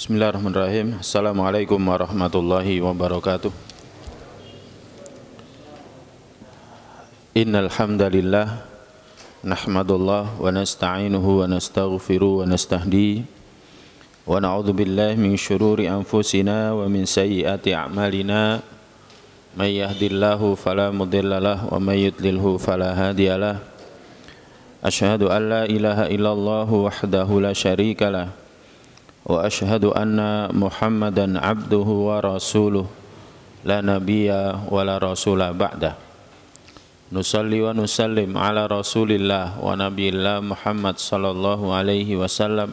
Bismillahirrahmanirrahim. Assalamualaikum warahmatullahi wabarakatuh. Innal hamdalillah nahmadullah wa nasta'inuhu wa nastaghfiruh wa nastahdi wa na'udzu billahi min shururi anfusina wa min sayyiati a'malina may yahdihillahu fala mudhillalah wa may yudlilhu fala hadiyalah. Ashhadu an la ilaha illallah wahdahu la syarikalah واشهد ان محمدا عبده ورسوله لا نبي ولا رسول بعده نصلي ونسلم على رسول الله ونبي الله محمد صلى الله عليه وسلم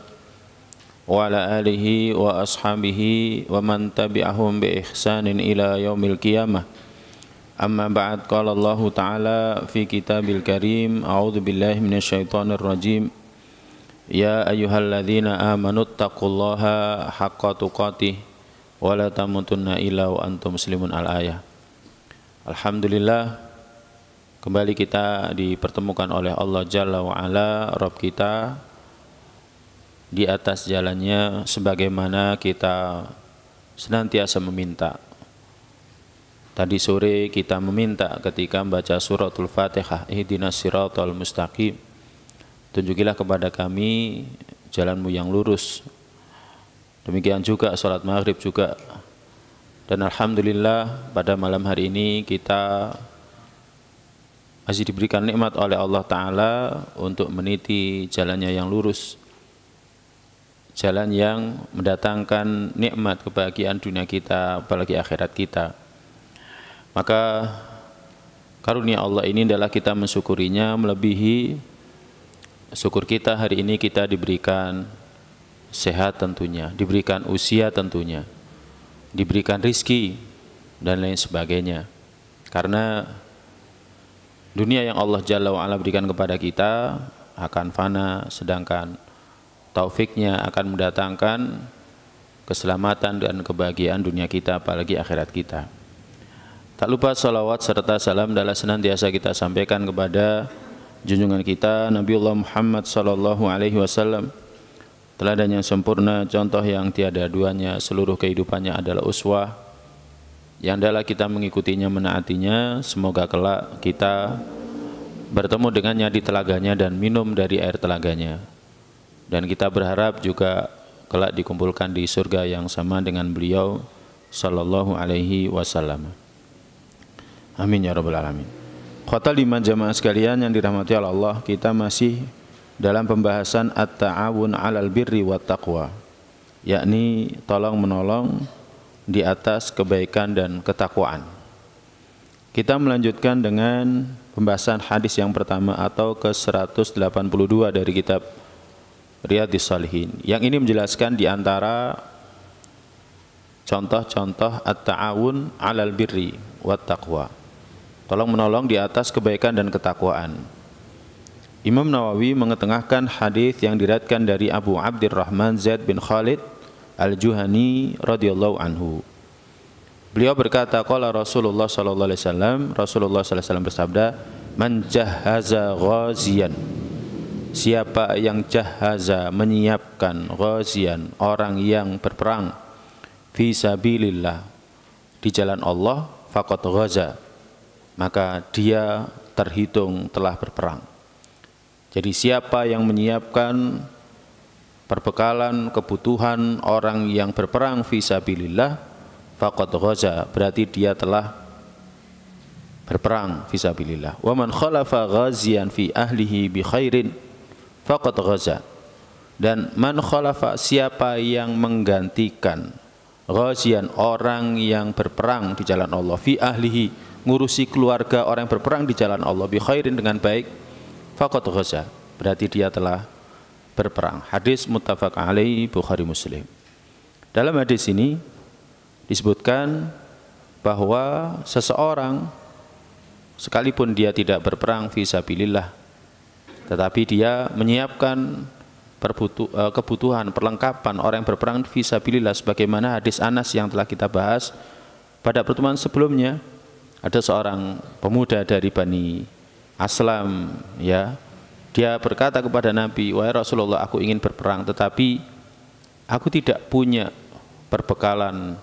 وعلى آله وأصحابه ومن تبعهم بإحسان إلى يوم القيامة أما بعد قال الله تعالى في كتاب الكريم أعوذ بالله من الشيطان الرجيم يا أيها الذين آمنوا اتقوا الله حق تقاته ولا تموتن إلا وأنتم مسلمون الآية Alhamdulillah kembali kita dipertemukan oleh Allah Jalla wa Ala Rabb kita di atas jalannya sebagaimana kita senantiasa meminta. Tadi sore kita meminta ketika membaca suratul Fatihah ihdinas siratal mustaqim tunjukilah kepada kami jalanmu yang lurus. Demikian juga sholat maghrib juga. Dan Alhamdulillah pada malam hari ini kita masih diberikan nikmat oleh Allah Ta'ala untuk meniti jalannya yang lurus. Jalan yang mendatangkan nikmat kebahagiaan dunia kita apalagi akhirat kita. Maka karunia Allah ini adalah kita mensyukurinya melebihi syukur kita hari ini kita diberikan sehat tentunya, diberikan usia tentunya, diberikan rizki dan lain sebagainya. Karena dunia yang Allah Jalla wa'ala berikan kepada kita akan fana, sedangkan taufiknya akan mendatangkan keselamatan dan kebahagiaan dunia kita, apalagi akhirat kita. Tak lupa salawat serta salam adalah senantiasa kita sampaikan kepada junjungan kita Nabiullah Muhammad sallallahu alaihi wasallam teladan yang sempurna contoh yang tiada duanya seluruh kehidupannya adalah uswah yang adalah kita mengikutinya menaatinya semoga kelak kita bertemu dengannya di telaganya dan minum dari air telaganya dan kita berharap juga kelak dikumpulkan di surga yang sama dengan beliau sallallahu alaihi wasallam amin ya rabbal alamin Khotol lima jamaah sekalian yang dirahmati Allah, kita masih dalam pembahasan at-ta'awun 'alal birri wat taqwa, yakni tolong menolong di atas kebaikan dan ketakwaan. Kita melanjutkan dengan pembahasan hadis yang pertama atau ke-182 dari kitab Riyadhis Salihin. Yang ini menjelaskan di antara contoh-contoh at-ta'awun 'alal birri wat taqwa tolong menolong di atas kebaikan dan ketakwaan. Imam Nawawi mengetengahkan hadis yang diratkan dari Abu Abdurrahman Zaid bin Khalid Al-Juhani radhiyallahu anhu. Beliau berkata, "Qala Rasulullah sallallahu alaihi wasallam, Rasulullah sallallahu alaihi wasallam bersabda, "Man jahaza ghazian" Siapa yang jahaza menyiapkan ghazian, orang yang berperang fi sabilillah di jalan Allah, faqad ghaza, maka dia terhitung telah berperang. Jadi siapa yang menyiapkan perbekalan kebutuhan orang yang berperang visabilillah faqad ghaza berarti dia telah berperang visabilillah wa man khalafa ghazian fi ahlihi bi khairin faqad ghaza dan man khalafa siapa yang menggantikan ghazian orang yang berperang di jalan Allah fi ahlihi ngurusi keluarga orang yang berperang di jalan Allah bi khairin dengan baik faqad ghaza berarti dia telah berperang hadis muttafaq alaihi Bukhari Muslim dalam hadis ini disebutkan bahwa seseorang sekalipun dia tidak berperang fisabilillah tetapi dia menyiapkan eh, kebutuhan perlengkapan orang yang berperang fisabilillah sebagaimana hadis Anas yang telah kita bahas pada pertemuan sebelumnya ada seorang pemuda dari Bani Aslam ya dia berkata kepada Nabi wahai Rasulullah aku ingin berperang tetapi aku tidak punya perbekalan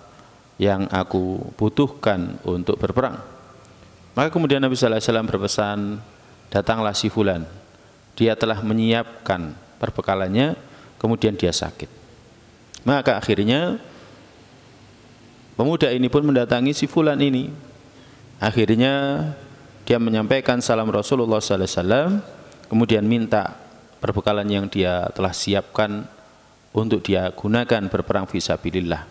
yang aku butuhkan untuk berperang maka kemudian Nabi sallallahu alaihi wasallam berpesan datanglah si fulan dia telah menyiapkan perbekalannya kemudian dia sakit maka akhirnya pemuda ini pun mendatangi si fulan ini Akhirnya dia menyampaikan salam Rasulullah SAW, kemudian minta perbekalan yang dia telah siapkan untuk dia gunakan berperang visabilillah.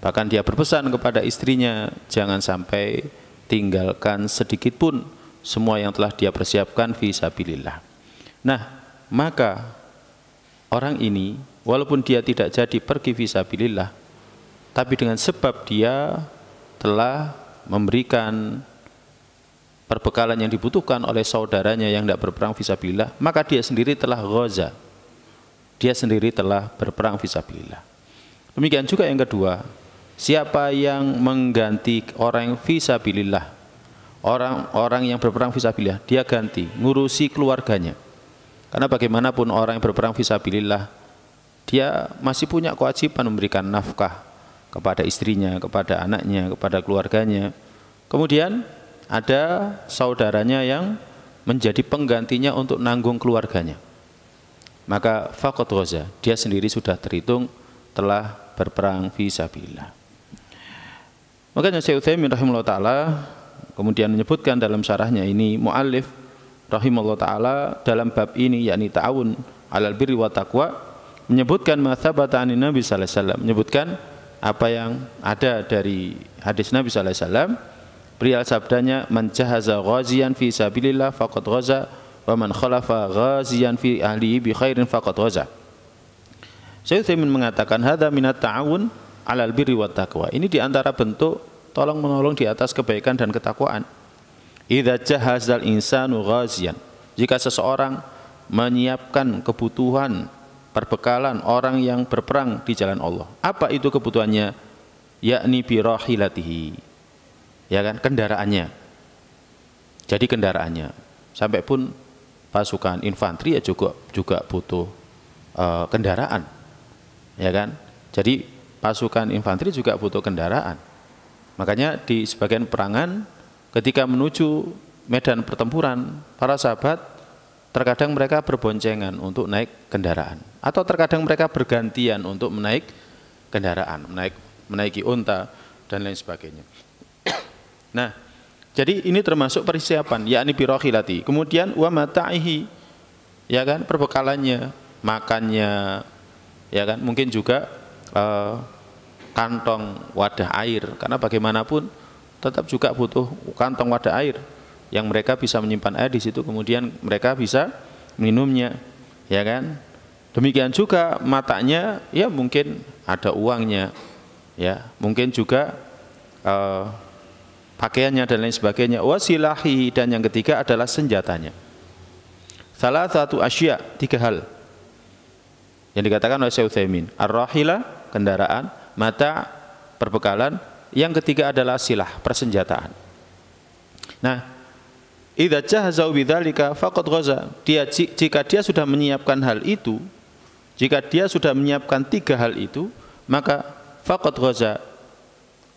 Bahkan dia berpesan kepada istrinya, jangan sampai tinggalkan sedikit pun semua yang telah dia persiapkan visabilillah. Nah, maka orang ini walaupun dia tidak jadi pergi visabilillah, tapi dengan sebab dia telah memberikan perbekalan yang dibutuhkan oleh saudaranya yang tidak berperang visabilillah, maka dia sendiri telah goza Dia sendiri telah berperang visabilillah. Demikian juga yang kedua, siapa yang mengganti orang yang visabilillah, orang-orang yang berperang visabilillah, dia ganti, ngurusi keluarganya. Karena bagaimanapun orang yang berperang visabilillah, dia masih punya kewajiban memberikan nafkah, kepada istrinya, kepada anaknya, kepada keluarganya. Kemudian ada saudaranya yang menjadi penggantinya untuk nanggung keluarganya. Maka fakot roza, dia sendiri sudah terhitung telah berperang fisabilillah. Makanya Syekh Muhammad rahimahullah taala kemudian menyebutkan dalam syarahnya ini muallif rahimahullah taala dalam bab ini yakni ta'awun alal birri wa taqwa menyebutkan ma'athabata'ani nabi sallallahu alaihi wasallam menyebutkan apa yang ada dari hadis Nabi sallallahu alaihi wasallam beliau sabdanya man jahaza ghaziyan fi sabilillah faqad ghaza wa man khalafa ghaziyan fi ahlihi bi khairin faqad ghaza Syekh Utsaimin mengatakan hadza minat ta'awun alal birri wat taqwa ini di antara bentuk tolong menolong di atas kebaikan dan ketakwaan idza jahazal insanu ghaziyan. jika seseorang menyiapkan kebutuhan perbekalan orang yang berperang di jalan Allah. Apa itu kebutuhannya? Yakni birahilatihi. Ya kan, kendaraannya. Jadi kendaraannya. Sampai pun pasukan infanteri ya juga juga butuh uh, kendaraan. Ya kan? Jadi pasukan infanteri juga butuh kendaraan. Makanya di sebagian perangan ketika menuju medan pertempuran, para sahabat Terkadang mereka berboncengan untuk naik kendaraan atau terkadang mereka bergantian untuk menaik kendaraan, menaik menaiki unta dan lain sebagainya. Nah, jadi ini termasuk persiapan, yakni birohilati. Kemudian wa mataihi, ya kan, perbekalannya, makannya, ya kan, mungkin juga eh, kantong wadah air, karena bagaimanapun tetap juga butuh kantong wadah air yang mereka bisa menyimpan air di situ kemudian mereka bisa minumnya ya kan demikian juga matanya ya mungkin ada uangnya ya mungkin juga uh, pakaiannya dan lain sebagainya wasilahi dan yang ketiga adalah senjatanya salah satu asya tiga hal yang dikatakan oleh Syekh Utsaimin ar-rahila kendaraan mata perbekalan yang ketiga adalah silah persenjataan nah Idza jahaza bidzalika faqad ghaza. Dia jika dia sudah menyiapkan hal itu, jika dia sudah menyiapkan tiga hal itu, maka faqad ghaza.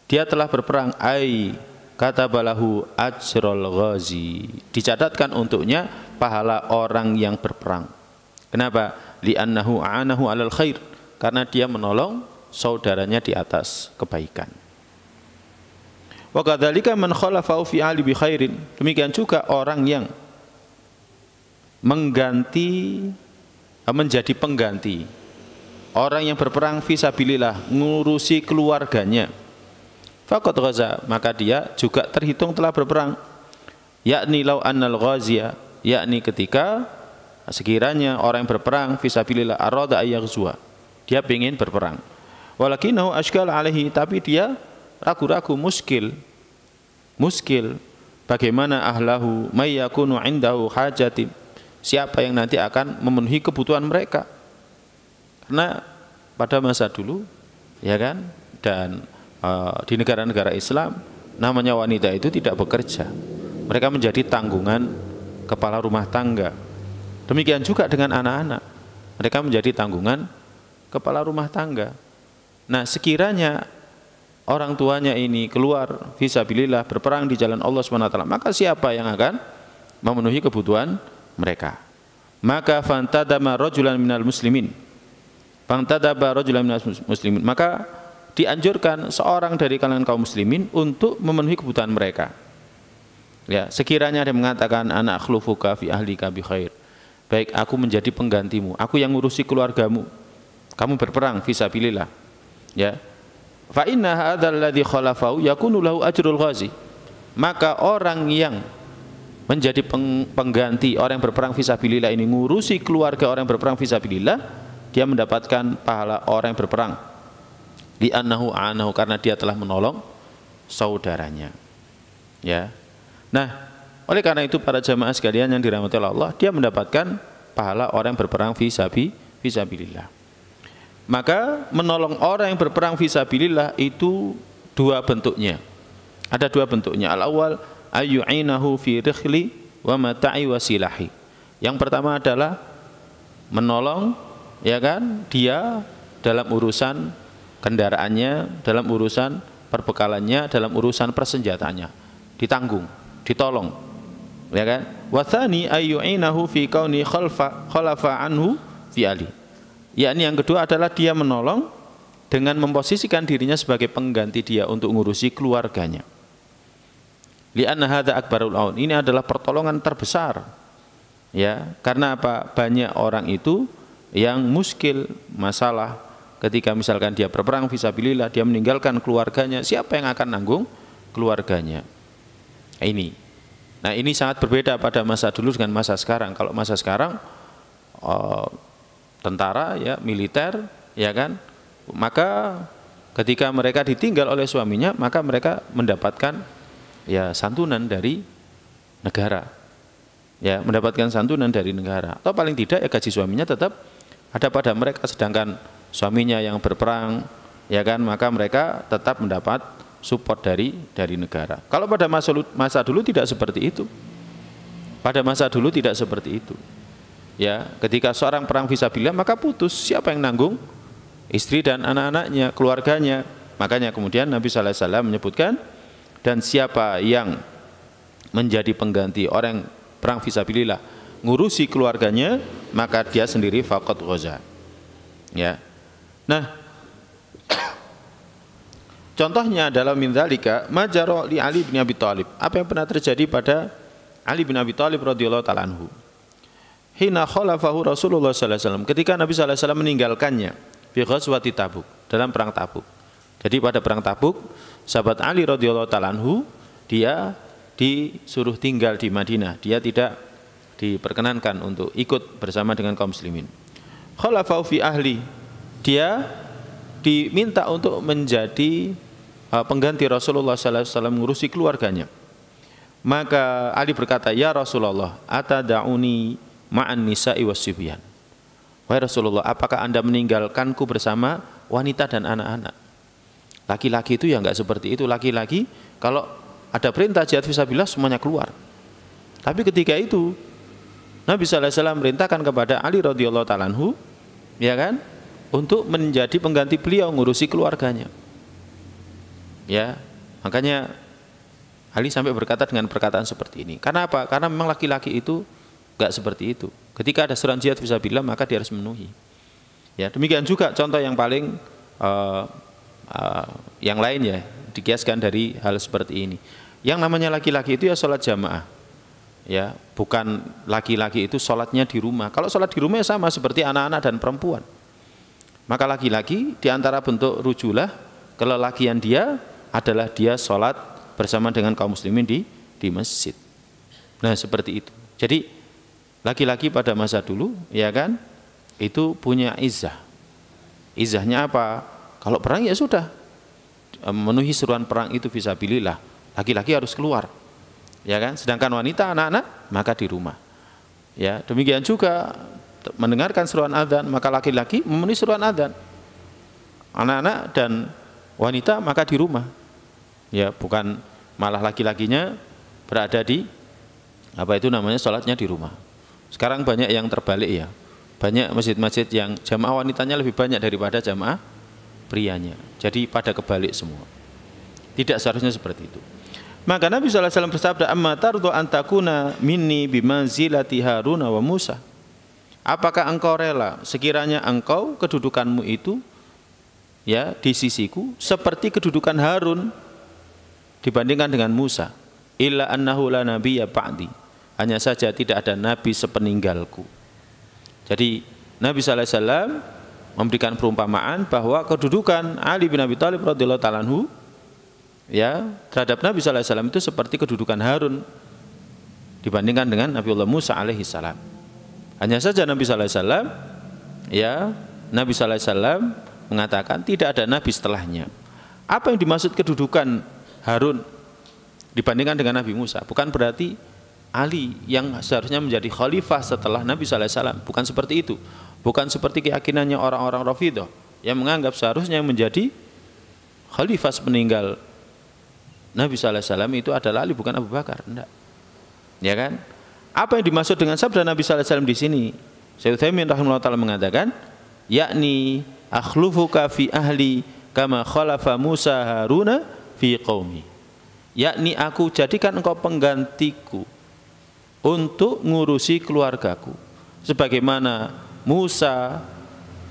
Dia telah berperang ai kata balahu ajrul ghazi. Dicatatkan untuknya pahala orang yang berperang. Kenapa? Li'annahu anahu alal khair. Karena dia menolong saudaranya di atas kebaikan. Wa kadzalika man khalafau fi ahli bi khairin. Demikian juga orang yang mengganti menjadi pengganti orang yang berperang fisabilillah ngurusi keluarganya faqad ghaza maka dia juga terhitung telah berperang yakni lau annal ghazia yakni ketika sekiranya orang yang berperang fisabilillah arada ayaghzwa dia ingin berperang walakinahu ashkal alaihi tapi dia ragu-ragu muskil muskil bagaimana ahlahu mayyakunu indahu hajati siapa yang nanti akan memenuhi kebutuhan mereka karena pada masa dulu ya kan dan e, di negara-negara Islam namanya wanita itu tidak bekerja mereka menjadi tanggungan kepala rumah tangga demikian juga dengan anak-anak mereka menjadi tanggungan kepala rumah tangga nah sekiranya orang tuanya ini keluar visabilillah berperang di jalan Allah SWT maka siapa yang akan memenuhi kebutuhan mereka maka fantadama rojulan minal muslimin fantadaba rojulan minal muslimin maka dianjurkan seorang dari kalangan kaum muslimin untuk memenuhi kebutuhan mereka ya sekiranya ada yang mengatakan anak khlufuka fi ahli kabi khair baik aku menjadi penggantimu aku yang ngurusi keluargamu kamu berperang visabilillah ya fa inna hadzal ladzi khalafau yakunu lahu ajrul ghazi maka orang yang menjadi peng, pengganti orang yang berperang fisabilillah ini ngurusi keluarga orang yang berperang fisabilillah dia mendapatkan pahala orang yang berperang di annahu anahu karena dia telah menolong saudaranya ya nah oleh karena itu para jamaah sekalian yang dirahmati Allah dia mendapatkan pahala orang yang berperang fisabilillah maka menolong orang yang berperang visabilillah itu dua bentuknya. Ada dua bentuknya. al awal ayyu'inahu fi rikhli wa mata'i wa silahi. Yang pertama adalah menolong ya kan dia dalam urusan kendaraannya, dalam urusan perbekalannya, dalam urusan persenjataannya. Ditanggung, ditolong. Ya kan? Wathani ayyu'inahu fi kauni khalfa khalafa anhu fi ali yakni yang kedua adalah dia menolong dengan memposisikan dirinya sebagai pengganti dia untuk mengurusi keluarganya. Li'anna hadza akbarul aun. Ini adalah pertolongan terbesar. Ya, karena apa? Banyak orang itu yang muskil masalah ketika misalkan dia berperang fisabilillah, dia meninggalkan keluarganya, siapa yang akan nanggung keluarganya? Ini. Nah, ini sangat berbeda pada masa dulu dengan masa sekarang. Kalau masa sekarang eh, tentara ya militer ya kan maka ketika mereka ditinggal oleh suaminya maka mereka mendapatkan ya santunan dari negara ya mendapatkan santunan dari negara atau paling tidak ya gaji suaminya tetap ada pada mereka sedangkan suaminya yang berperang ya kan maka mereka tetap mendapat support dari dari negara kalau pada masa, masa dulu tidak seperti itu pada masa dulu tidak seperti itu ya ketika seorang perang visabilillah maka putus siapa yang nanggung istri dan anak-anaknya keluarganya makanya kemudian Nabi Sallallahu Alaihi Wasallam menyebutkan dan siapa yang menjadi pengganti orang perang visabilillah ngurusi keluarganya maka dia sendiri fakot goza ya nah contohnya adalah min zalika majaro li Ali bin Abi Thalib apa yang pernah terjadi pada Ali bin Abi Thalib radhiyallahu taala anhu hina khalafahu Rasulullah sallallahu alaihi wasallam ketika Nabi sallallahu alaihi wasallam meninggalkannya fi ghazwati Tabuk dalam perang Tabuk. Jadi pada perang Tabuk sahabat Ali radhiyallahu taala dia disuruh tinggal di Madinah. Dia tidak diperkenankan untuk ikut bersama dengan kaum muslimin. Khalafahu fi ahli. Dia diminta untuk menjadi e, pengganti Rasulullah sallallahu alaihi wasallam ngurusi keluarganya. Maka Ali berkata, "Ya Rasulullah, atada'uni ma'an nisa'i wasibyan. Wahai Rasulullah, apakah Anda meninggalkanku bersama wanita dan anak-anak? Laki-laki itu ya enggak seperti itu. Laki-laki kalau ada perintah jihad fisabilillah semuanya keluar. Tapi ketika itu Nabi SAW merintahkan kepada Ali radhiyallahu talanhu, ya kan, untuk menjadi pengganti beliau ngurusi keluarganya. Ya, makanya Ali sampai berkata dengan perkataan seperti ini. Karena apa? Karena memang laki-laki itu nggak seperti itu. Ketika ada surat jihad fisabilillah maka dia harus memenuhi. Ya, demikian juga contoh yang paling uh, uh, yang lain ya, dikiaskan dari hal seperti ini. Yang namanya laki-laki itu ya sholat jamaah. Ya, bukan laki-laki itu sholatnya di rumah. Kalau sholat di rumah ya sama seperti anak-anak dan perempuan. Maka laki-laki diantara bentuk rujulah kelelakian dia adalah dia sholat bersama dengan kaum muslimin di di masjid. Nah seperti itu. Jadi Laki-laki pada masa dulu, ya kan, itu punya izah. Izahnya apa? Kalau perang ya sudah, memenuhi seruan perang itu bisa pilihlah. Laki-laki harus keluar, ya kan. Sedangkan wanita, anak-anak, maka di rumah. Ya, demikian juga mendengarkan seruan adzan, maka laki-laki memenuhi seruan adzan. Anak-anak dan wanita maka di rumah. Ya, bukan malah laki-lakinya berada di apa itu namanya sholatnya di rumah. Sekarang banyak yang terbalik ya. Banyak masjid-masjid yang jamaah wanitanya lebih banyak daripada jamaah prianya. Jadi pada kebalik semua. Tidak seharusnya seperti itu. Maka Nabi SAW bersabda, Amma tardo antakuna minni bimanzilati Haruna wa Musa. Apakah engkau rela sekiranya engkau kedudukanmu itu ya di sisiku seperti kedudukan Harun dibandingkan dengan Musa illa annahu la nabiyya ba'di hanya saja tidak ada nabi sepeninggalku. Jadi Nabi sallallahu alaihi wasallam memberikan perumpamaan bahwa kedudukan Ali bin Abi Thalib radhiyallahu taala ya terhadap Nabi sallallahu alaihi wasallam itu seperti kedudukan Harun dibandingkan dengan Nabi Allah Musa alaihi salam. Hanya saja Nabi sallallahu alaihi wasallam ya Nabi sallallahu alaihi wasallam mengatakan tidak ada nabi setelahnya. Apa yang dimaksud kedudukan Harun dibandingkan dengan Nabi Musa? Bukan berarti Ali yang seharusnya menjadi khalifah setelah Nabi SAW bukan seperti itu bukan seperti keyakinannya orang-orang Rafidah yang menganggap seharusnya menjadi khalifah meninggal Nabi SAW itu adalah Ali bukan Abu Bakar enggak ya kan apa yang dimaksud dengan sabda Nabi SAW di sini saya Utsaimin rahimahullah taala mengatakan yakni akhlufuka fi ahli kama khalafa Musa Haruna fi qaumi yakni aku jadikan engkau penggantiku untuk ngurusi keluargaku sebagaimana Musa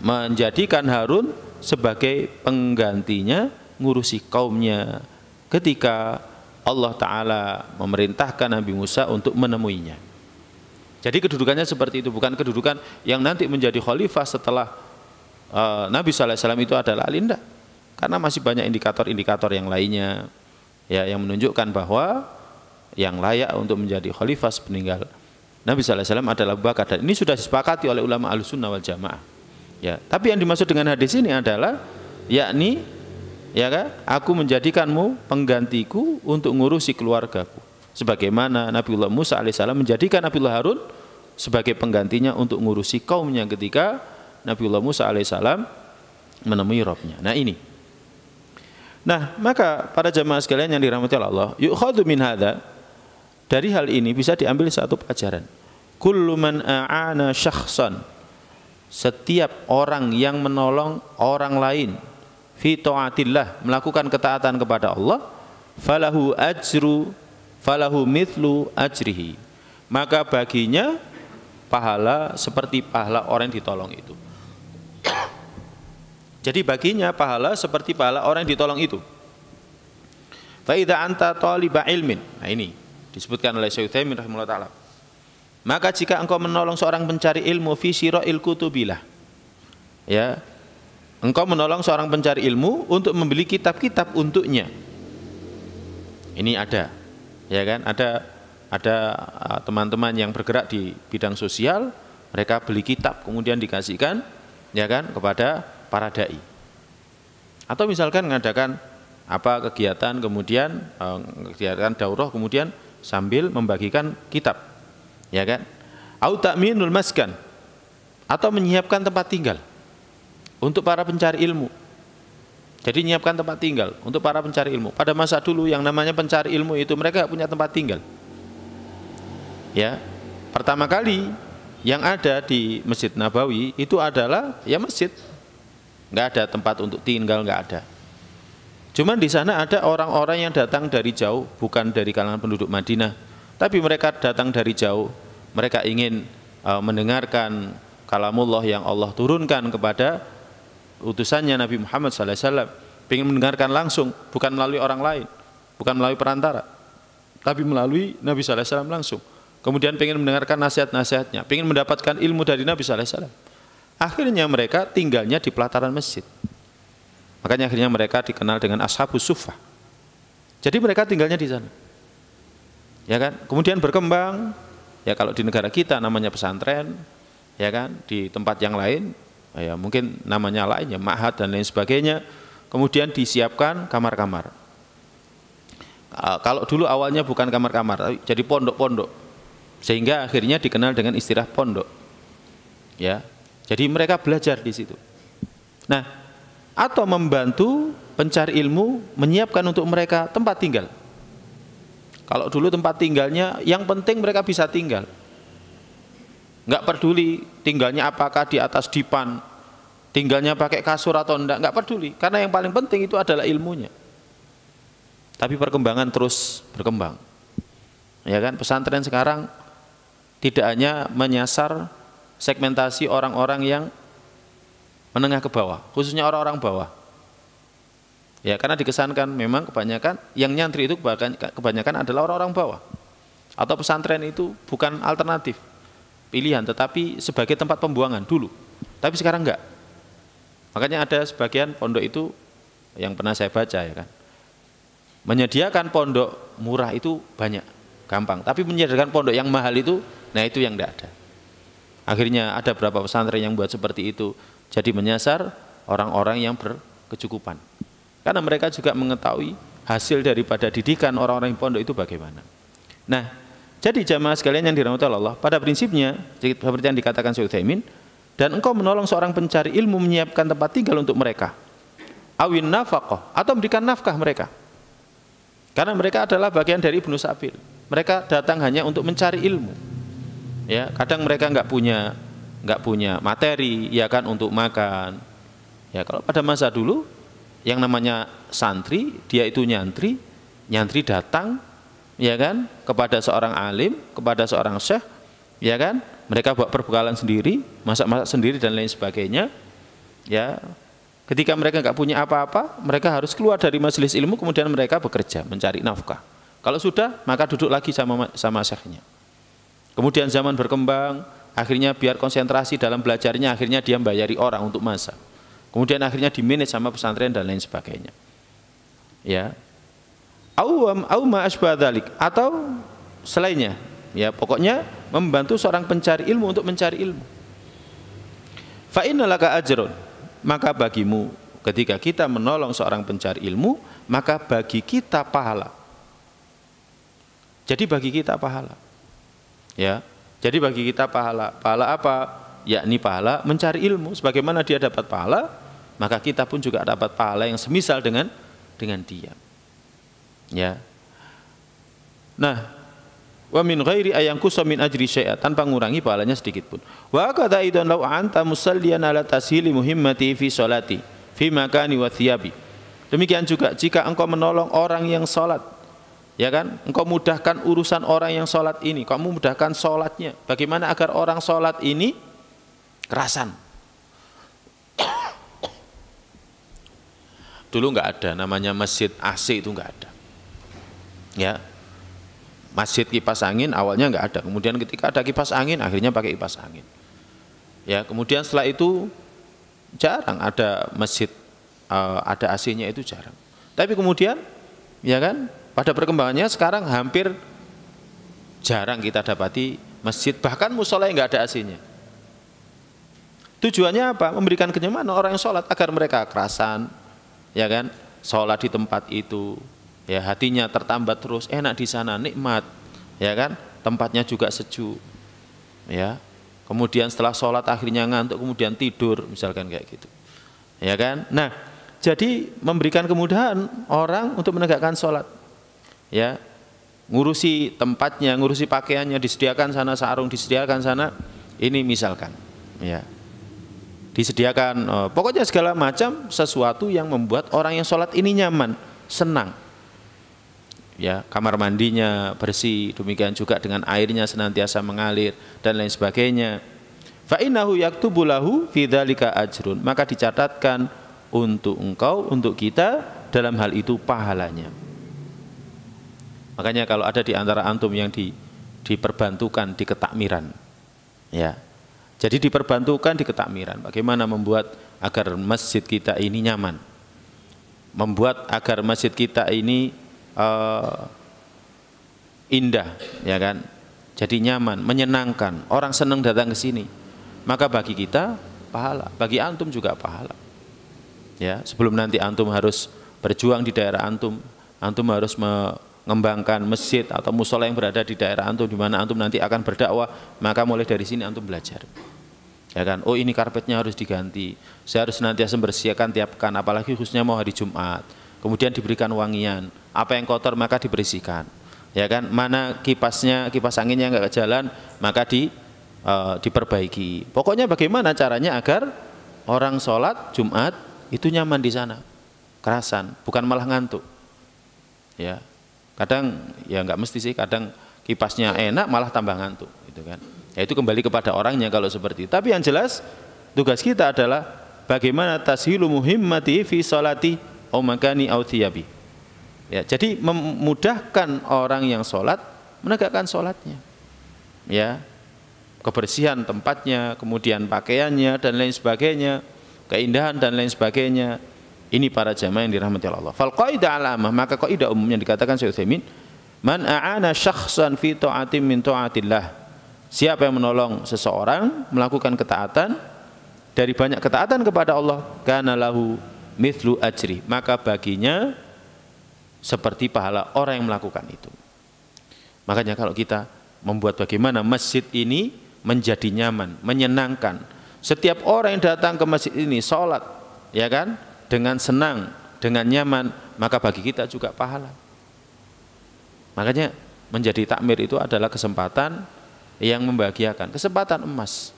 menjadikan Harun sebagai penggantinya ngurusi kaumnya ketika Allah taala memerintahkan Nabi Musa untuk menemuinya. Jadi kedudukannya seperti itu bukan kedudukan yang nanti menjadi khalifah setelah uh, Nabi sallallahu alaihi wasallam itu adalah alinda. Karena masih banyak indikator-indikator yang lainnya ya yang menunjukkan bahwa yang layak untuk menjadi khalifah sepeninggal Nabi SAW adalah Abu Bakar dan ini sudah disepakati oleh ulama al-sunnah wal jamaah ya tapi yang dimaksud dengan hadis ini adalah yakni ya kan aku menjadikanmu penggantiku untuk ngurusi keluargaku sebagaimana Nabiullah Musa alaihissalam menjadikan Allah Harun sebagai penggantinya untuk ngurusi kaumnya ketika Nabiullah Musa alaihissalam menemui Robnya nah ini nah maka para jamaah sekalian yang dirahmati Allah yuk min hadha dari hal ini bisa diambil satu pelajaran. Kullu man a'ana syakhsan. Setiap orang yang menolong orang lain fi taatillah, melakukan ketaatan kepada Allah, falahu ajru falahu mithlu ajrihi. Maka baginya pahala seperti pahala orang yang ditolong itu. Jadi baginya pahala seperti pahala orang yang ditolong itu. Fa anta taliba ilmin. Nah ini disebutkan oleh Syekh Utsaimin taala. Maka jika engkau menolong seorang pencari ilmu fisiro ilku kutubilah. Ya. Engkau menolong seorang pencari ilmu untuk membeli kitab-kitab untuknya. Ini ada. Ya kan? Ada ada uh, teman-teman yang bergerak di bidang sosial, mereka beli kitab kemudian dikasihkan ya kan kepada para dai. Atau misalkan mengadakan apa kegiatan kemudian uh, kegiatan daurah kemudian sambil membagikan kitab. Ya kan? Au ta'minul maskan atau menyiapkan tempat tinggal untuk para pencari ilmu. Jadi menyiapkan tempat tinggal untuk para pencari ilmu. Pada masa dulu yang namanya pencari ilmu itu mereka punya tempat tinggal. Ya. Pertama kali yang ada di Masjid Nabawi itu adalah ya masjid. Enggak ada tempat untuk tinggal, enggak ada. Cuman di sana ada orang-orang yang datang dari jauh, bukan dari kalangan penduduk Madinah, tapi mereka datang dari jauh. Mereka ingin uh, mendengarkan kalamullah yang Allah turunkan kepada utusannya Nabi Muhammad SAW. Ingin mendengarkan langsung, bukan melalui orang lain, bukan melalui perantara, tapi melalui Nabi SAW langsung. Kemudian ingin mendengarkan nasihat-nasihatnya, ingin mendapatkan ilmu dari Nabi SAW. Akhirnya mereka tinggalnya di pelataran masjid. Makanya akhirnya mereka dikenal dengan Ashabu Sufah. Jadi mereka tinggalnya di sana. Ya kan? Kemudian berkembang. Ya kalau di negara kita namanya pesantren, ya kan? Di tempat yang lain ya mungkin namanya lainnya ma'had dan lain sebagainya. Kemudian disiapkan kamar-kamar. Kalau dulu awalnya bukan kamar-kamar, jadi pondok-pondok. Sehingga akhirnya dikenal dengan istilah pondok. Ya. Jadi mereka belajar di situ. Nah, atau membantu pencari ilmu menyiapkan untuk mereka tempat tinggal. Kalau dulu tempat tinggalnya yang penting mereka bisa tinggal. Enggak peduli tinggalnya apakah di atas dipan, tinggalnya pakai kasur atau enggak, enggak peduli karena yang paling penting itu adalah ilmunya. Tapi perkembangan terus berkembang. Ya kan, pesantren sekarang tidak hanya menyasar segmentasi orang-orang yang menengah ke bawah, khususnya orang-orang bawah. Ya, karena dikesankan memang kebanyakan yang nyantri itu kebanyakan adalah orang-orang bawah. Atau pesantren itu bukan alternatif pilihan tetapi sebagai tempat pembuangan dulu. Tapi sekarang enggak. Makanya ada sebagian pondok itu yang pernah saya baca ya kan. Menyediakan pondok murah itu banyak, gampang. Tapi menyediakan pondok yang mahal itu, nah itu yang enggak ada. Akhirnya ada beberapa pesantren yang buat seperti itu, jadi menyasar orang-orang yang berkecukupan. Karena mereka juga mengetahui hasil daripada didikan orang-orang pondok itu bagaimana. Nah, jadi jamaah sekalian yang dirahmati Allah, pada prinsipnya seperti yang dikatakan Syekh Utsaimin, dan engkau menolong seorang pencari ilmu menyiapkan tempat tinggal untuk mereka. Awin nafkah atau memberikan nafkah mereka. Karena mereka adalah bagian dari Ibnu Sabil. Mereka datang hanya untuk mencari ilmu. Ya, kadang mereka enggak punya nggak punya materi ya kan untuk makan ya kalau pada masa dulu yang namanya santri dia itu nyantri nyantri datang ya kan kepada seorang alim kepada seorang syekh ya kan mereka buat perbekalan sendiri masak-masak sendiri dan lain sebagainya ya ketika mereka nggak punya apa-apa mereka harus keluar dari majelis ilmu kemudian mereka bekerja mencari nafkah kalau sudah maka duduk lagi sama sama syekhnya kemudian zaman berkembang akhirnya biar konsentrasi dalam belajarnya akhirnya dia membayari orang untuk masa kemudian akhirnya diminit sama pesantren dan lain sebagainya ya awam awma asbadalik atau selainnya ya pokoknya membantu seorang pencari ilmu untuk mencari ilmu fa innalaka ajrun maka bagimu ketika kita menolong seorang pencari ilmu maka bagi kita pahala jadi bagi kita pahala ya jadi bagi kita pahala, pahala apa? Yakni pahala mencari ilmu. Sebagaimana dia dapat pahala, maka kita pun juga dapat pahala yang semisal dengan dengan dia. Ya. Nah, wa min ghairi ayankusa min ajri syai'a tanpa mengurangi pahalanya sedikit pun. Wa kata idan law anta musallian ala tashili muhimmati fi salati fi makani wa thiyabi. Demikian juga jika engkau menolong orang yang salat ya kan? Engkau mudahkan urusan orang yang sholat ini, kamu mudahkan sholatnya. Bagaimana agar orang sholat ini kerasan? Dulu nggak ada namanya masjid AC itu nggak ada. Ya, masjid kipas angin awalnya nggak ada, kemudian ketika ada kipas angin akhirnya pakai kipas angin. Ya, kemudian setelah itu jarang ada masjid eh, ada AC-nya itu jarang. Tapi kemudian ya kan pada perkembangannya sekarang hampir jarang kita dapati masjid, bahkan musola yang nggak ada aslinya Tujuannya apa? Memberikan kenyamanan orang yang sholat agar mereka kerasan, ya kan? Sholat di tempat itu, ya hatinya tertambat terus, enak di sana, nikmat, ya kan? Tempatnya juga sejuk, ya. Kemudian setelah sholat akhirnya ngantuk, kemudian tidur, misalkan kayak gitu, ya kan? Nah, jadi memberikan kemudahan orang untuk menegakkan sholat ya ngurusi tempatnya, ngurusi pakaiannya, disediakan sana sarung, disediakan sana ini misalkan, ya disediakan eh, pokoknya segala macam sesuatu yang membuat orang yang sholat ini nyaman, senang, ya kamar mandinya bersih, demikian juga dengan airnya senantiasa mengalir dan lain sebagainya. Fa'inahu yaktubu lahu fi ajrun. Maka dicatatkan untuk engkau, untuk kita dalam hal itu pahalanya. Makanya kalau ada di antara antum yang di, diperbantukan di ketakmiran, ya. Jadi diperbantukan di ketakmiran. Bagaimana membuat agar masjid kita ini nyaman? Membuat agar masjid kita ini uh, indah, ya kan? Jadi nyaman, menyenangkan. Orang senang datang ke sini. Maka bagi kita pahala, bagi antum juga pahala. Ya, sebelum nanti antum harus berjuang di daerah antum, antum harus me mengembangkan masjid atau musola yang berada di daerah antum di mana antum nanti akan berdakwah maka mulai dari sini antum belajar ya kan oh ini karpetnya harus diganti saya harus nanti membersihkan tiap kan apalagi khususnya mau hari Jumat kemudian diberikan wangian apa yang kotor maka dibersihkan ya kan mana kipasnya kipas anginnya nggak jalan maka di uh, diperbaiki pokoknya bagaimana caranya agar orang sholat Jumat itu nyaman di sana kerasan bukan malah ngantuk ya Kadang ya nggak mesti sih, kadang kipasnya enak malah tambah ngantuk, gitu kan. Ya itu kembali kepada orangnya kalau seperti itu. Tapi yang jelas tugas kita adalah bagaimana tashilu muhimmati fi salati au makani Ya, jadi memudahkan orang yang sholat menegakkan sholatnya. Ya, kebersihan tempatnya, kemudian pakaiannya dan lain sebagainya, keindahan dan lain sebagainya. Ini para jamaah yang dirahmati Allah. Fal qaidah alama, maka kaidah umumnya dikatakan Syekh Utsaimin, man a'ana syakhsan fi ta'atin min ta'atillah. Siapa yang menolong seseorang melakukan ketaatan dari banyak ketaatan kepada Allah, kana lahu mithlu ajri, maka baginya seperti pahala orang yang melakukan itu. Makanya kalau kita membuat bagaimana masjid ini menjadi nyaman, menyenangkan. Setiap orang yang datang ke masjid ini sholat, ya kan? dengan senang, dengan nyaman, maka bagi kita juga pahala. Makanya menjadi takmir itu adalah kesempatan yang membahagiakan, kesempatan emas.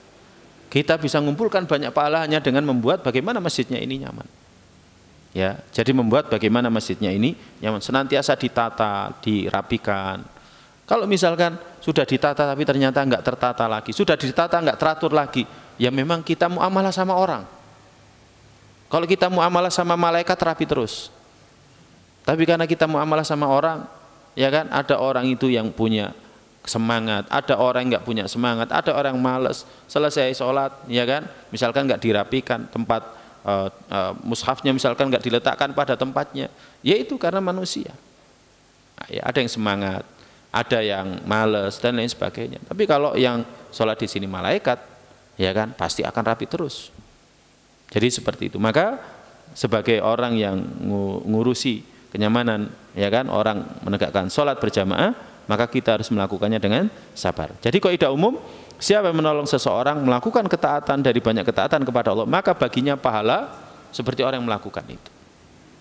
Kita bisa mengumpulkan banyak pahala hanya dengan membuat bagaimana masjidnya ini nyaman. Ya, jadi membuat bagaimana masjidnya ini nyaman, senantiasa ditata, dirapikan. Kalau misalkan sudah ditata tapi ternyata enggak tertata lagi, sudah ditata enggak teratur lagi, ya memang kita muamalah sama orang kalau kita mau muamalah sama malaikat rapi terus. Tapi karena kita mau muamalah sama orang, ya kan ada orang itu yang punya semangat, ada orang nggak punya semangat, ada orang males. Selesai sholat, ya kan, misalkan nggak dirapikan tempat uh, uh, mushafnya, misalkan nggak diletakkan pada tempatnya, ya itu karena manusia. Nah, ya, ada yang semangat, ada yang males dan lain sebagainya. Tapi kalau yang sholat di sini malaikat, ya kan, pasti akan rapi terus. Jadi seperti itu. Maka sebagai orang yang ngurusi kenyamanan, ya kan, orang menegakkan sholat berjamaah, maka kita harus melakukannya dengan sabar. Jadi kaidah umum, siapa yang menolong seseorang melakukan ketaatan dari banyak ketaatan kepada Allah, maka baginya pahala seperti orang yang melakukan itu.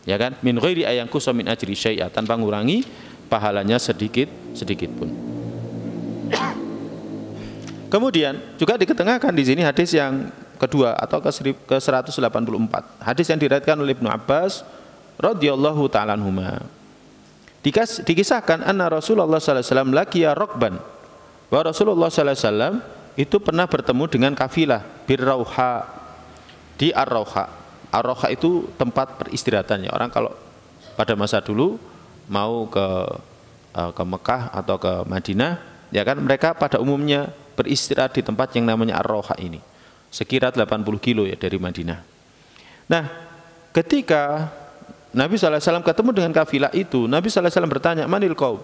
Ya kan? Min ghairi ayangku min ajri syai'a tanpa mengurangi pahalanya sedikit sedikit pun. Kemudian juga diketengahkan di sini hadis yang kedua atau ke, puluh 184. Hadis yang diriatkan oleh Ibnu Abbas radhiyallahu taala anhuma. Dikas, dikisahkan anna Rasulullah sallallahu alaihi wasallam laqiya rokban. Bahwa Rasulullah sallallahu alaihi wasallam itu pernah bertemu dengan kafilah bir birrauha di Ar-Rauha. Ar-Rauha itu tempat peristirahatannya. Orang kalau pada masa dulu mau ke eh, ke Mekah atau ke Madinah, ya kan mereka pada umumnya beristirahat di tempat yang namanya Ar-Rauha ini sekira 80 kilo ya dari Madinah. Nah, ketika Nabi SAW ketemu dengan kafilah itu, Nabi SAW bertanya, Manil kaum?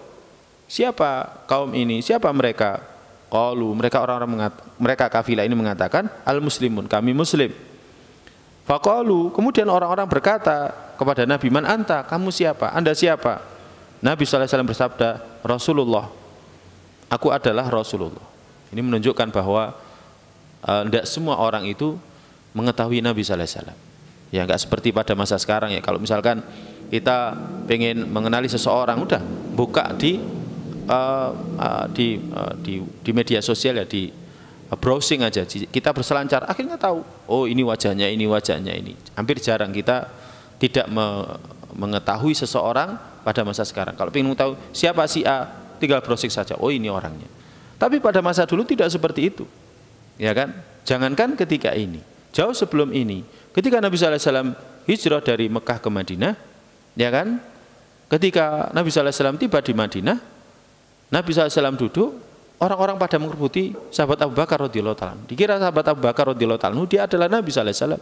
Siapa kaum ini? Siapa mereka? Kalau mereka orang-orang mereka kafilah ini mengatakan, Al-Muslimun, kami Muslim. Fakalu kemudian orang-orang berkata kepada Nabi, Man anta, kamu siapa? Anda siapa? Nabi SAW bersabda, Rasulullah. Aku adalah Rasulullah. Ini menunjukkan bahwa tidak eh, uh, semua orang itu mengetahui Nabi Sallallahu Alaihi Wasallam. Ya nggak seperti pada masa sekarang ya. Kalau misalkan kita pengen mengenali seseorang, udah buka di uh, uh, di, uh, di di media sosial ya di browsing aja kita berselancar akhirnya tahu oh ini wajahnya ini wajahnya ini hampir jarang kita tidak me mengetahui seseorang pada masa sekarang kalau ingin tahu siapa si A tinggal browsing saja oh ini orangnya tapi pada masa dulu tidak seperti itu ya kan? Jangankan ketika ini, jauh sebelum ini, ketika Nabi SAW hijrah dari Mekah ke Madinah, ya kan? Ketika Nabi SAW tiba di Madinah, Nabi SAW duduk, orang-orang pada mengerbuti sahabat Abu Bakar radhiyallahu taala. Dikira sahabat Abu Bakar radhiyallahu taala dia adalah Nabi SAW.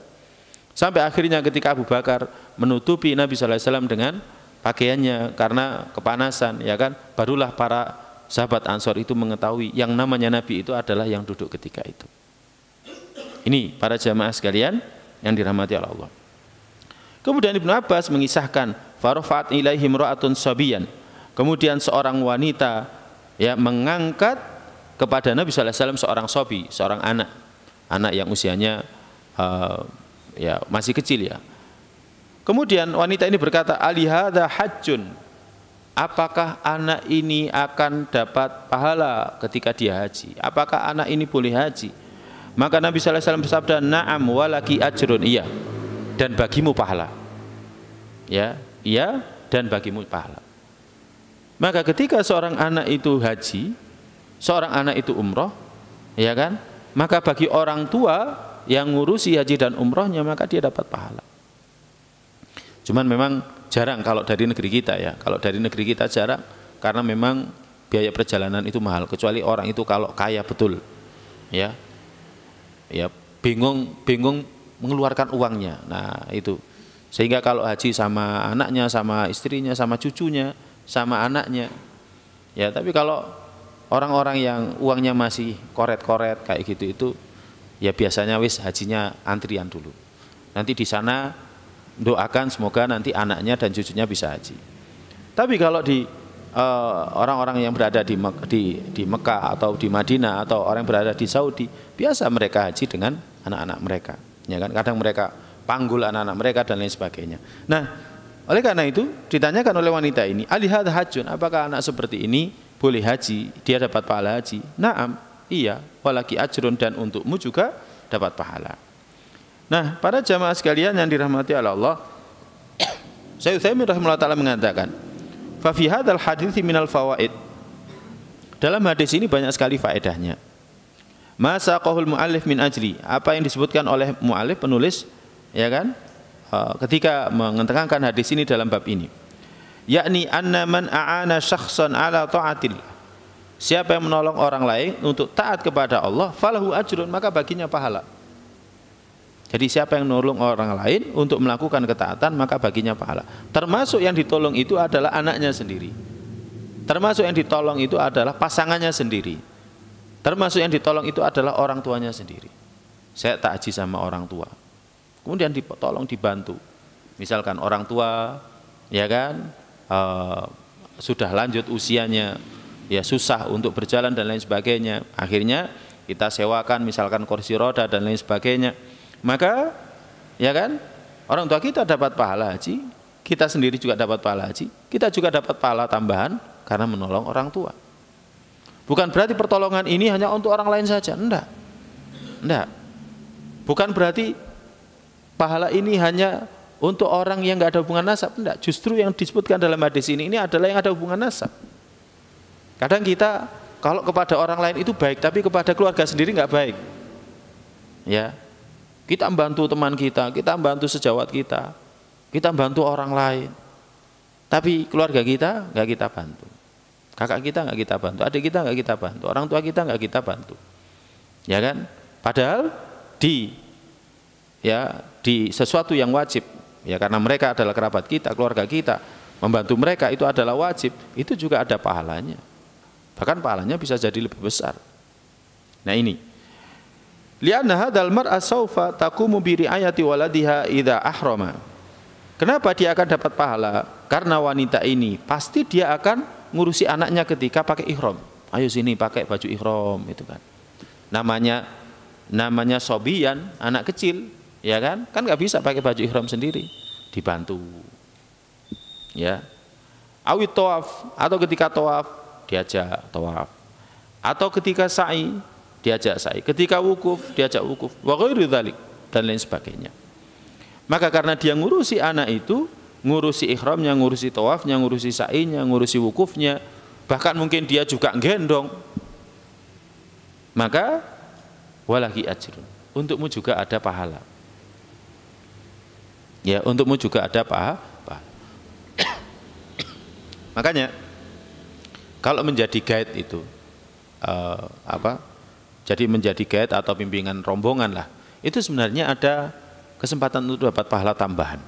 Sampai akhirnya ketika Abu Bakar menutupi Nabi SAW dengan pakaiannya karena kepanasan, ya kan? Barulah para sahabat Ansor itu mengetahui yang namanya Nabi itu adalah yang duduk ketika itu. Ini para jamaah sekalian yang dirahmati oleh Allah. Kemudian Ibnu Abbas mengisahkan farofat ilaihi imra'atun sabiyan. Kemudian seorang wanita ya mengangkat kepada Nabi sallallahu alaihi wasallam seorang sobi, seorang anak. Anak yang usianya uh, ya masih kecil ya. Kemudian wanita ini berkata, "Ali hadza hajjun." apakah anak ini akan dapat pahala ketika dia haji? Apakah anak ini boleh haji? Maka Nabi SAW bersabda, "Na'am walaki ajrun." Iya. Dan bagimu pahala. Ya, iya dan bagimu pahala. Maka ketika seorang anak itu haji, seorang anak itu umroh, ya kan? Maka bagi orang tua yang ngurusi haji dan umrohnya maka dia dapat pahala. Cuman memang jarang kalau dari negeri kita ya. Kalau dari negeri kita jarang karena memang biaya perjalanan itu mahal. Kecuali orang itu kalau kaya betul, ya, ya bingung bingung mengeluarkan uangnya. Nah itu sehingga kalau haji sama anaknya, sama istrinya, sama cucunya, sama anaknya, ya. Tapi kalau orang-orang yang uangnya masih koret-koret kayak gitu itu ya biasanya wis hajinya antrian dulu. Nanti di sana doakan semoga nanti anaknya dan cucunya bisa haji. Tapi kalau di eh, orang-orang uh, yang berada di, di di Mekah atau di Madinah atau orang yang berada di Saudi biasa mereka haji dengan anak-anak mereka, ya kan? Kadang mereka panggul anak-anak mereka dan lain sebagainya. Nah, oleh karena itu ditanyakan oleh wanita ini, alihad hajun, apakah anak seperti ini boleh haji? Dia dapat pahala haji? Naam, iya, walaki ajrun dan untukmu juga dapat pahala. Nah, para jamaah sekalian yang dirahmati Allah, saya Utsaimin rahimahullah taala mengatakan, "Fa fi hadzal hadithi minal fawaid." Dalam hadis ini banyak sekali faedahnya. Masa kohul mu'alif min ajri. Apa yang disebutkan oleh mu'alif penulis, ya kan? Ketika mengetengahkan hadis ini dalam bab ini. Yakni anna man a'ana syakhsan ala ta'atil. Siapa yang menolong orang lain untuk taat kepada Allah, falahu ajrun, maka baginya pahala. Jadi siapa yang nolong orang lain untuk melakukan ketaatan maka baginya pahala. Termasuk yang ditolong itu adalah anaknya sendiri. Termasuk yang ditolong itu adalah pasangannya sendiri. Termasuk yang ditolong itu adalah orang tuanya sendiri. Saya tak aji sama orang tua. Kemudian ditolong dibantu. Misalkan orang tua ya kan e, sudah lanjut usianya ya susah untuk berjalan dan lain sebagainya. Akhirnya kita sewakan misalkan kursi roda dan lain sebagainya maka ya kan? Orang tua kita dapat pahala haji, kita sendiri juga dapat pahala haji, kita juga dapat pahala tambahan karena menolong orang tua. Bukan berarti pertolongan ini hanya untuk orang lain saja, enggak. Enggak. Bukan berarti pahala ini hanya untuk orang yang enggak ada hubungan nasab, enggak. Justru yang disebutkan dalam hadis ini ini adalah yang ada hubungan nasab. Kadang kita kalau kepada orang lain itu baik, tapi kepada keluarga sendiri enggak baik. Ya, kita membantu teman kita, kita membantu sejawat kita, kita membantu orang lain. Tapi keluarga kita nggak kita bantu, kakak kita nggak kita bantu, adik kita nggak kita bantu, orang tua kita nggak kita bantu, ya kan? Padahal di ya di sesuatu yang wajib ya karena mereka adalah kerabat kita, keluarga kita, membantu mereka itu adalah wajib, itu juga ada pahalanya. Bahkan pahalanya bisa jadi lebih besar. Nah ini, Lianna hadzal mar'a sawfa taqumu bi riayati waladiha idza ahrama. Kenapa dia akan dapat pahala? Karena wanita ini pasti dia akan ngurusi anaknya ketika pakai ihram. Ayo sini pakai baju ihram itu kan. Namanya namanya sobian, anak kecil, ya kan? Kan nggak bisa pakai baju ihram sendiri, dibantu. Ya. Awit tawaf atau ketika tawaf diajak tawaf. Atau ketika sa'i diajak sa'i. Ketika wukuf, diajak wukuf. Wa dhalik, dan lain sebagainya. Maka karena dia ngurusi anak itu, ngurusi ihramnya, ngurusi tawafnya, ngurusi sa'inya, ngurusi wukufnya, bahkan mungkin dia juga gendong. Maka walaki ajrun. Untukmu juga ada pahala. Ya, untukmu juga ada pahala. Makanya kalau menjadi guide itu uh, apa? jadi menjadi guide atau pimpinan rombongan lah itu sebenarnya ada kesempatan untuk dapat pahala tambahan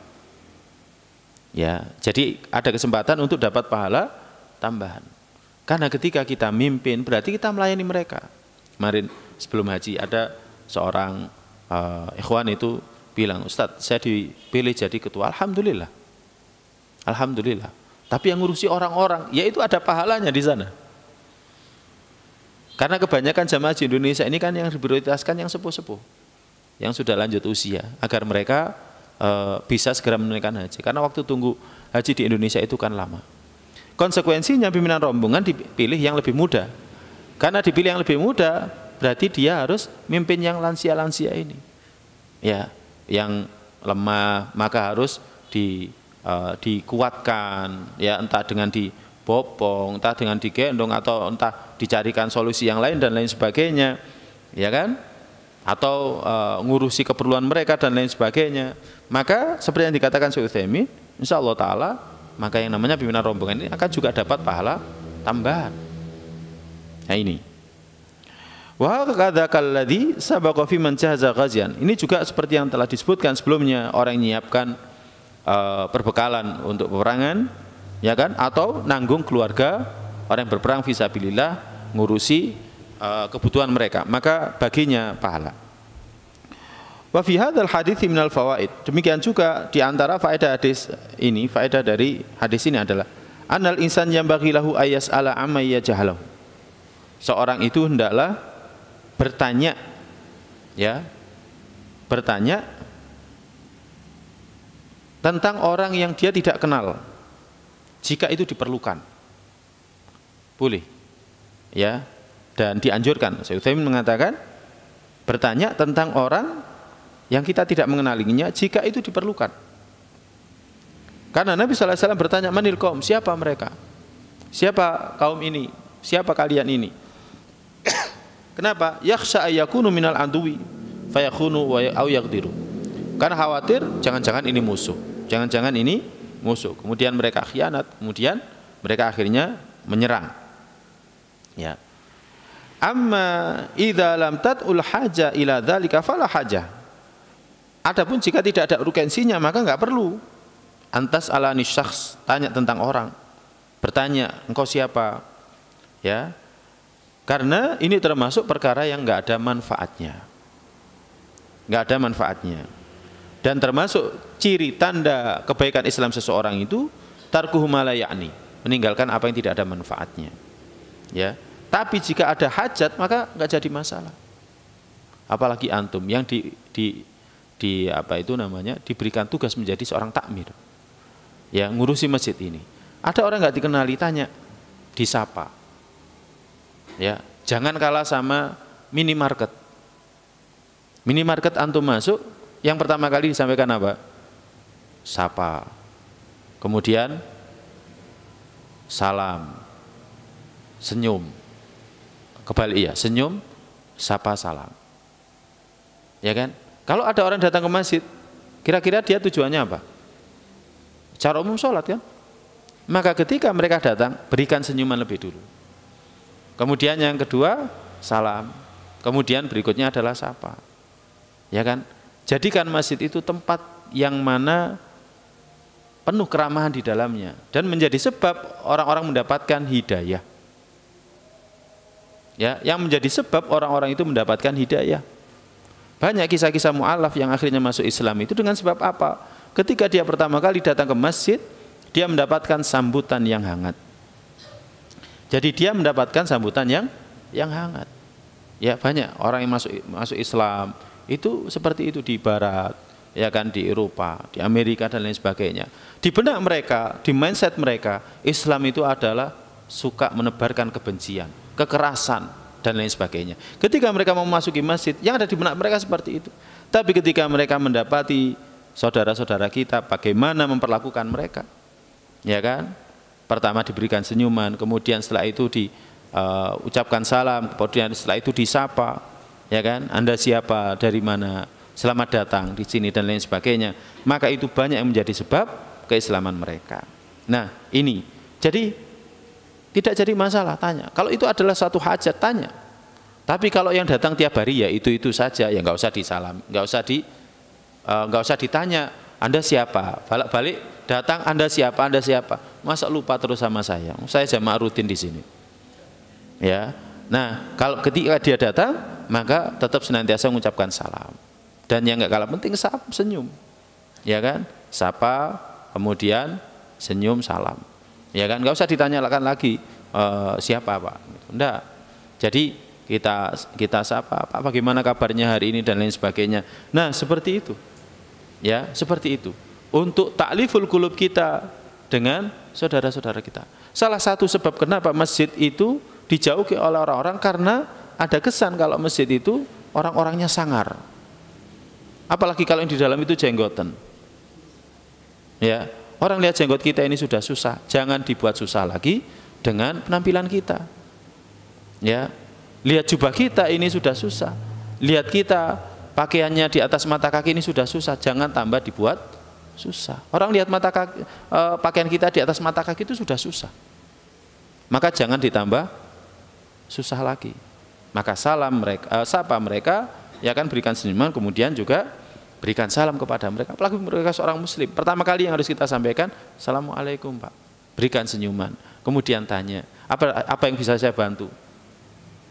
ya jadi ada kesempatan untuk dapat pahala tambahan karena ketika kita mimpin berarti kita melayani mereka kemarin sebelum haji ada seorang uh, ikhwan itu bilang Ustadz saya dipilih jadi ketua Alhamdulillah Alhamdulillah tapi yang ngurusi orang-orang yaitu ada pahalanya di sana karena kebanyakan jamaah di Indonesia ini kan yang diprioritaskan yang sepuh-sepuh, yang sudah lanjut usia, agar mereka e, bisa segera menunaikan haji. Karena waktu tunggu haji di Indonesia itu kan lama. Konsekuensinya pimpinan rombongan dipilih yang lebih muda. Karena dipilih yang lebih muda, berarti dia harus mimpin yang lansia-lansia ini. Ya, yang lemah maka harus di e, dikuatkan ya entah dengan di bopong, entah dengan digendong atau entah dicarikan solusi yang lain dan lain sebagainya, ya kan? Atau e, ngurusi keperluan mereka dan lain sebagainya. Maka seperti yang dikatakan Syekh Utsaimin, Allah taala maka yang namanya pimpinan rombongan ini akan juga dapat pahala tambahan. Nah ini. Wa kadzakalladi sabaqa fi Ini juga seperti yang telah disebutkan sebelumnya orang yang menyiapkan e, perbekalan untuk peperangan ya kan? Atau nanggung keluarga orang yang berperang visabilillah ngurusi uh, kebutuhan mereka, maka baginya pahala. Wa fi hadzal hadits al fawaid. Demikian juga di antara faedah hadis ini, faedah dari hadis ini adalah anal insan yang lahu ayas ala amaya jahalahu. Seorang itu hendaklah bertanya ya, bertanya tentang orang yang dia tidak kenal jika itu diperlukan. Boleh. Ya. Dan dianjurkan. Syekh Utsaimin mengatakan bertanya tentang orang yang kita tidak mengenalinya jika itu diperlukan. Karena Nabi sallallahu bertanya, "Manil kaum? Siapa mereka? Siapa kaum ini? Siapa kalian ini?" Kenapa? Yakhsha ayakunu minal adui fayakunu wa au Karena khawatir jangan-jangan ini musuh, jangan-jangan ini musuh. Kemudian mereka khianat, kemudian mereka akhirnya menyerang. Ya. Amma idza lam tatul haja ila dzalika fala haja. Adapun jika tidak ada urgensinya maka enggak perlu. Antas ala syakhs, tanya tentang orang. Bertanya, engkau siapa? Ya. Karena ini termasuk perkara yang enggak ada manfaatnya. Enggak ada manfaatnya. Dan termasuk ciri tanda kebaikan Islam seseorang itu tarkuhu yakni, meninggalkan apa yang tidak ada manfaatnya. Ya. Tapi jika ada hajat maka nggak jadi masalah. Apalagi antum yang di, di di apa itu namanya diberikan tugas menjadi seorang takmir. Ya, ngurusi masjid ini. Ada orang nggak dikenali tanya, disapa. Ya, jangan kalah sama minimarket. Minimarket antum masuk, yang pertama kali disampaikan apa? Sapa. Kemudian salam. Senyum. Kebalik ya, senyum, sapa, salam. Ya kan? Kalau ada orang datang ke masjid, kira-kira dia tujuannya apa? Cara umum sholat kan? Maka ketika mereka datang, berikan senyuman lebih dulu. Kemudian yang kedua, salam. Kemudian berikutnya adalah sapa. Ya kan? Jadikan masjid itu tempat yang mana penuh keramahan di dalamnya dan menjadi sebab orang-orang mendapatkan hidayah. Ya, yang menjadi sebab orang-orang itu mendapatkan hidayah. Banyak kisah-kisah mualaf yang akhirnya masuk Islam itu dengan sebab apa? Ketika dia pertama kali datang ke masjid, dia mendapatkan sambutan yang hangat. Jadi dia mendapatkan sambutan yang yang hangat. Ya, banyak orang yang masuk masuk Islam itu seperti itu di barat, ya kan di Eropa, di Amerika dan lain sebagainya. Di benak mereka, di mindset mereka, Islam itu adalah suka menebarkan kebencian, kekerasan dan lain sebagainya. Ketika mereka memasuki masjid, yang ada di benak mereka seperti itu. Tapi ketika mereka mendapati saudara-saudara kita, bagaimana memperlakukan mereka? Ya kan? Pertama diberikan senyuman, kemudian setelah itu di uh, ucapkan salam, kemudian setelah itu disapa, ya kan? Anda siapa, dari mana, selamat datang di sini dan lain sebagainya. Maka itu banyak yang menjadi sebab keislaman mereka. Nah, ini. Jadi tidak jadi masalah tanya. Kalau itu adalah satu hajat tanya. Tapi kalau yang datang tiap hari ya itu-itu saja, ya nggak usah disalam, nggak usah di eh, nggak uh, usah ditanya Anda siapa? Balik-balik datang Anda siapa? Anda siapa? Masa lupa terus sama saya? Saya jamaah rutin di sini. Ya, Nah, kalau ketika dia datang, maka tetap senantiasa mengucapkan salam. Dan yang nggak kalah penting sap, senyum. Ya kan? Sapa, kemudian senyum, salam. Ya kan? Nggak usah ditanyakan lagi e, siapa, Pak. Enggak. Gitu. Jadi kita kita sapa, apa bagaimana kabarnya hari ini dan lain sebagainya. Nah, seperti itu. Ya, seperti itu. Untuk takliful kulub kita dengan saudara-saudara kita. Salah satu sebab kenapa masjid itu dijauhi oleh orang-orang karena ada kesan kalau masjid itu orang-orangnya sangar. Apalagi kalau yang di dalam itu jenggotan. Ya, orang lihat jenggot kita ini sudah susah, jangan dibuat susah lagi dengan penampilan kita. Ya, lihat jubah kita ini sudah susah. Lihat kita pakaiannya di atas mata kaki ini sudah susah, jangan tambah dibuat susah. Orang lihat mata kaki, eh, pakaian kita di atas mata kaki itu sudah susah. Maka jangan ditambah susah lagi. Maka salam mereka, uh, sapa mereka, ya kan berikan senyuman, kemudian juga berikan salam kepada mereka. Apalagi mereka seorang muslim. Pertama kali yang harus kita sampaikan, Assalamualaikum Pak. Berikan senyuman. Kemudian tanya, apa, apa yang bisa saya bantu?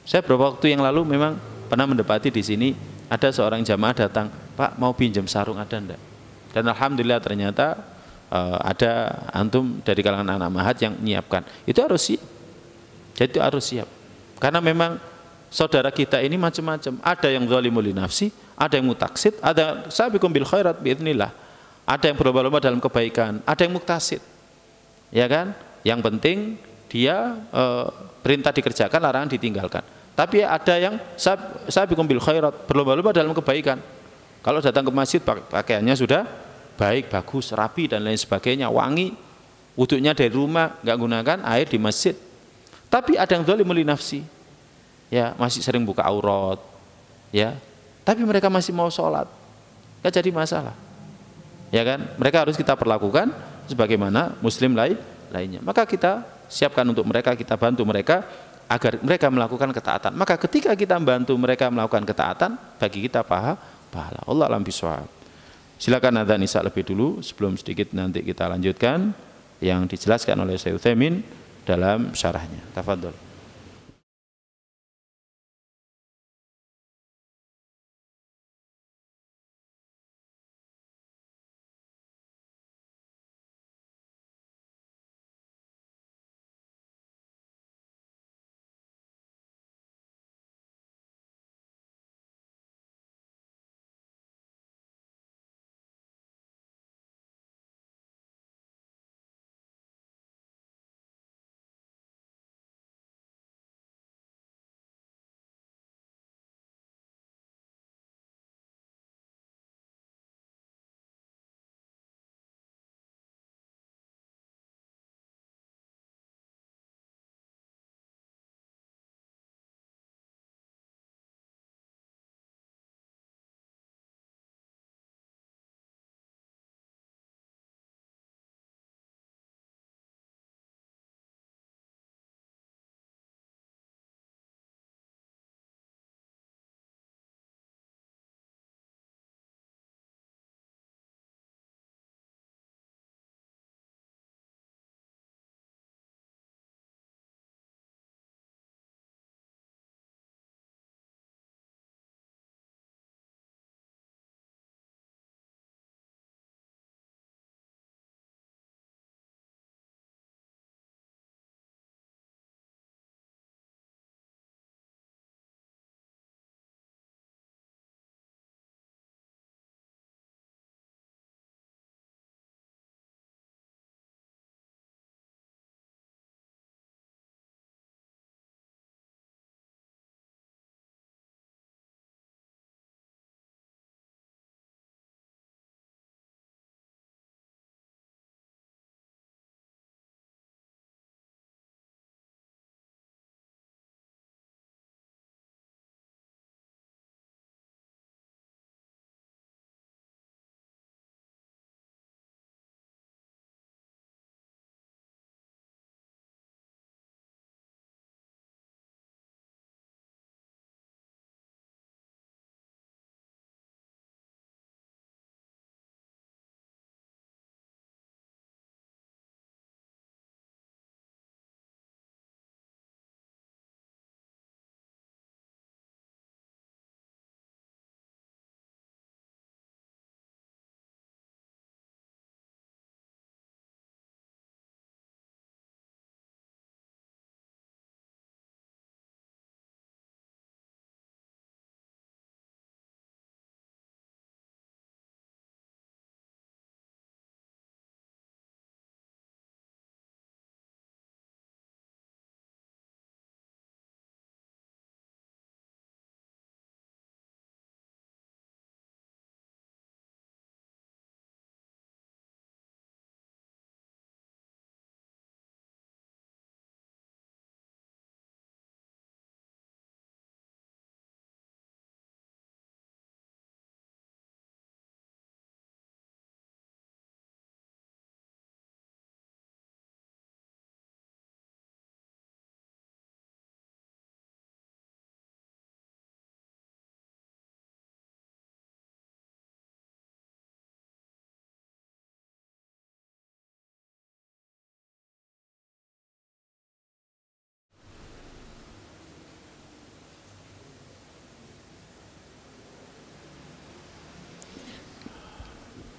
Saya beberapa waktu yang lalu memang pernah mendapati di sini ada seorang jamaah datang, Pak mau pinjam sarung ada enggak? Dan Alhamdulillah ternyata uh, ada antum dari kalangan anak mahat yang menyiapkan. Itu harus siap. Jadi itu harus siap. Karena memang saudara kita ini macam-macam. Ada yang zalimul nafsi, ada yang mutaksid, ada sabiqum bil khairat biidznillah. Ada yang berlomba-lomba dalam kebaikan, ada yang muktasid. Ya kan? Yang penting dia e, perintah dikerjakan, larangan ditinggalkan. Tapi ada yang sabiqum bil khairat, berlomba-lomba dalam kebaikan. Kalau datang ke masjid pakaiannya sudah baik, bagus, rapi dan lain sebagainya, wangi. Wuduknya dari rumah, nggak gunakan air di masjid tapi ada yang zalim nafsi. Ya, masih sering buka aurat. Ya. Tapi mereka masih mau sholat. Enggak jadi masalah. Ya kan? Mereka harus kita perlakukan sebagaimana muslim lain lainnya. Maka kita siapkan untuk mereka, kita bantu mereka agar mereka melakukan ketaatan. Maka ketika kita bantu mereka melakukan ketaatan, bagi kita paha pahala. Allah alam biswab. Silakan adzan Nisa lebih dulu sebelum sedikit nanti kita lanjutkan yang dijelaskan oleh Syekh Utsaimin dalam syarahnya. Tafadhol.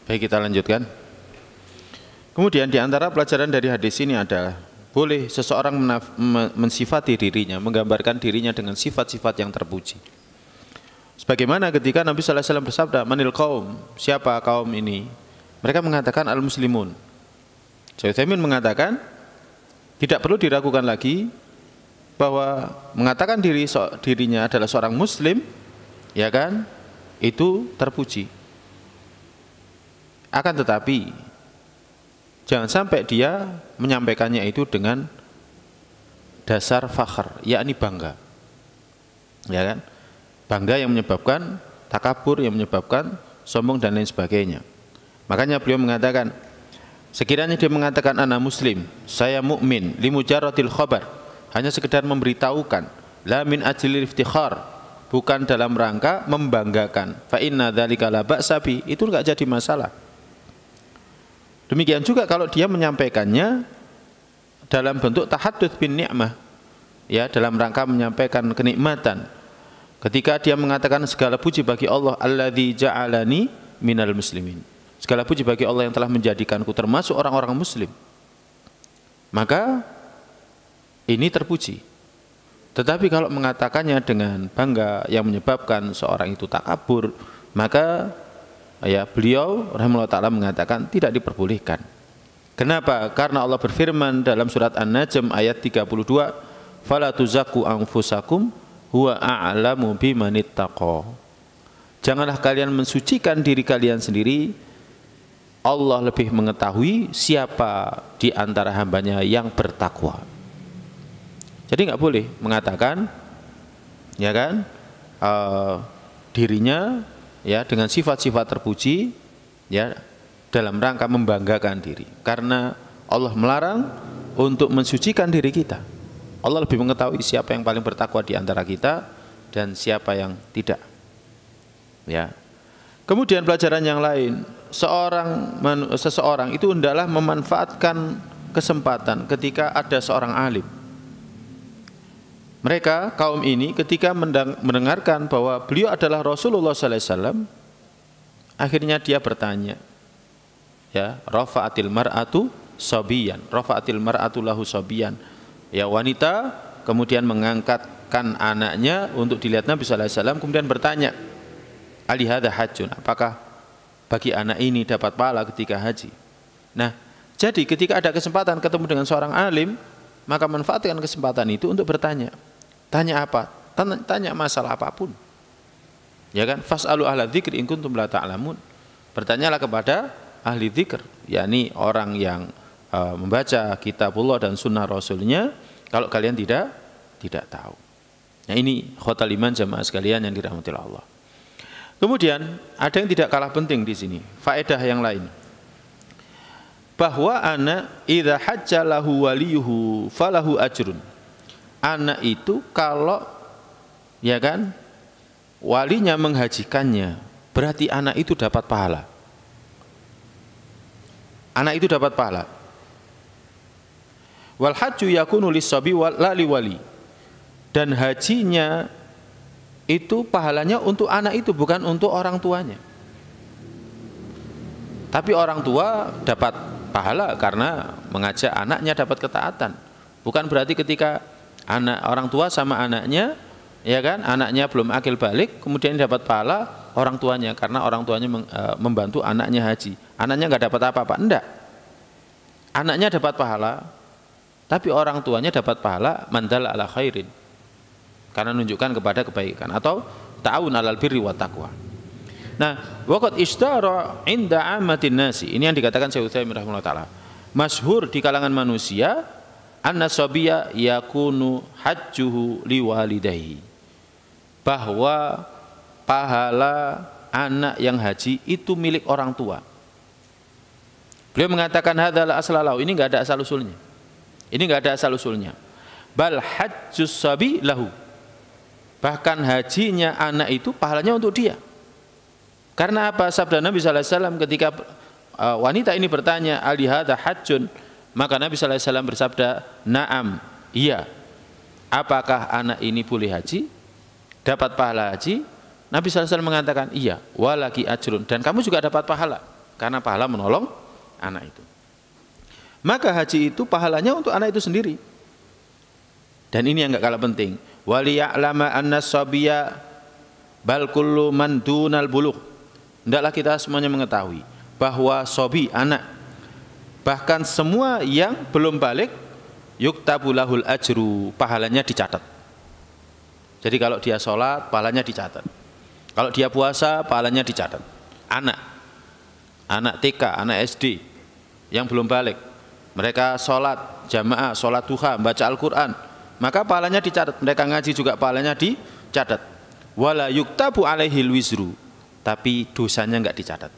Baik kita lanjutkan. Kemudian di antara pelajaran dari hadis ini adalah boleh seseorang menaf, me, mensifati dirinya, menggambarkan dirinya dengan sifat-sifat yang terpuji. Sebagaimana ketika Nabi SAW bersabda, "Manil kaum, siapa kaum ini?" Mereka mengatakan al-muslimun. Syaikhul mengatakan tidak perlu diragukan lagi bahwa mengatakan diri dirinya adalah seorang muslim ya kan itu terpuji akan tetapi jangan sampai dia menyampaikannya itu dengan dasar fakhr, yakni bangga. Ya kan? Bangga yang menyebabkan takabur yang menyebabkan sombong dan lain sebagainya. Makanya beliau mengatakan sekiranya dia mengatakan anak muslim, saya mukmin limujaratil khabar, hanya sekedar memberitahukan la min ajlil iftikhar, bukan dalam rangka membanggakan. Fa inna dzalika la ba'sa itu enggak jadi masalah. Demikian juga kalau dia menyampaikannya dalam bentuk tahadud bin ni'mah. Ya, dalam rangka menyampaikan kenikmatan. Ketika dia mengatakan segala puji bagi Allah alladzi ja'alani minal muslimin. Segala puji bagi Allah yang telah menjadikanku termasuk orang-orang muslim. Maka ini terpuji. Tetapi kalau mengatakannya dengan bangga yang menyebabkan seorang itu takabur, maka ya beliau rahimahullah taala mengatakan tidak diperbolehkan. Kenapa? Karena Allah berfirman dalam surat An-Najm ayat 32, "Fala tuzaku anfusakum huwa a'lamu bimanittaqa." Janganlah kalian mensucikan diri kalian sendiri, Allah lebih mengetahui siapa di antara hambanya yang bertakwa. Jadi nggak boleh mengatakan, ya kan, uh, dirinya ya dengan sifat-sifat terpuji ya dalam rangka membanggakan diri karena Allah melarang untuk mensucikan diri kita. Allah lebih mengetahui siapa yang paling bertakwa di antara kita dan siapa yang tidak. Ya. Kemudian pelajaran yang lain, seorang seseorang itu hendaklah memanfaatkan kesempatan ketika ada seorang alim mereka kaum ini ketika mendengarkan bahwa beliau adalah Rasulullah SAW, akhirnya dia bertanya, ya rafa'atil mar'atu Sobian, rafa'atil mar'atu lahu Sobian, Ya wanita kemudian mengangkatkan anaknya untuk dilihat Nabi SAW, kemudian bertanya, alihada hajun, apakah bagi anak ini dapat pahala ketika haji? Nah, jadi ketika ada kesempatan ketemu dengan seorang alim, maka manfaatkan kesempatan itu untuk bertanya. Tanya apa? Tanya, tanya masalah apapun. Ya kan? Fas'alu ahla dzikri in kuntum la ta'lamun. Bertanyalah kepada ahli dzikir, yakni orang yang uh, membaca kitabullah dan sunnah rasulnya kalau kalian tidak tidak tahu. Nah ini khotal iman jamaah sekalian yang dirahmati Allah. Kemudian ada yang tidak kalah penting di sini, faedah yang lain. Bahwa anak idha hajjalahu waliyuhu falahu ajrun anak itu kalau ya kan walinya menghajikannya berarti anak itu dapat pahala anak itu dapat pahala wal haju yakunu lisabi wal wali dan hajinya itu pahalanya untuk anak itu bukan untuk orang tuanya tapi orang tua dapat pahala karena mengajak anaknya dapat ketaatan bukan berarti ketika anak orang tua sama anaknya ya kan anaknya belum akil balik kemudian dapat pahala orang tuanya karena orang tuanya e, membantu anaknya haji anaknya nggak dapat apa-apa enggak anaknya dapat pahala tapi orang tuanya dapat pahala mandal ala khairin karena menunjukkan kepada kebaikan atau ta'awun alal birri wa taqwa nah waqad ishtara inda amatin nasi ini yang dikatakan Syekh Utsaimin rahimahullah taala masyhur di kalangan manusia anna sabiya yakunu hajjuhu liwalidayhi bahwa pahala anak yang haji itu milik orang tua. Beliau mengatakan hadzal aslalau, ini enggak ada asal usulnya. Ini enggak ada asal usulnya. Bal hajjus sabi lahu. Bahkan hajinya anak itu pahalanya untuk dia. Karena apa sabda Nabi sallallahu alaihi wasallam ketika uh, wanita ini bertanya, "Ali hadza hajjun?" Maka Nabi SAW bersabda, Naam, iya. Apakah anak ini boleh haji? Dapat pahala haji? Nabi SAW mengatakan, iya. Walaki ajrun. Dan kamu juga dapat pahala. Karena pahala menolong anak itu. Maka haji itu pahalanya untuk anak itu sendiri. Dan ini yang gak kalah penting. Waliya'lama anna sabiya bal kullu man dunal buluk. Hendaklah kita semuanya mengetahui bahwa sobi anak bahkan semua yang belum balik yuktabulahul ajru pahalanya dicatat jadi kalau dia sholat pahalanya dicatat kalau dia puasa pahalanya dicatat anak anak TK anak SD yang belum balik mereka sholat jamaah sholat duha baca Al-Quran maka pahalanya dicatat mereka ngaji juga pahalanya dicatat wala yuktabu alaihil wizru tapi dosanya nggak dicatat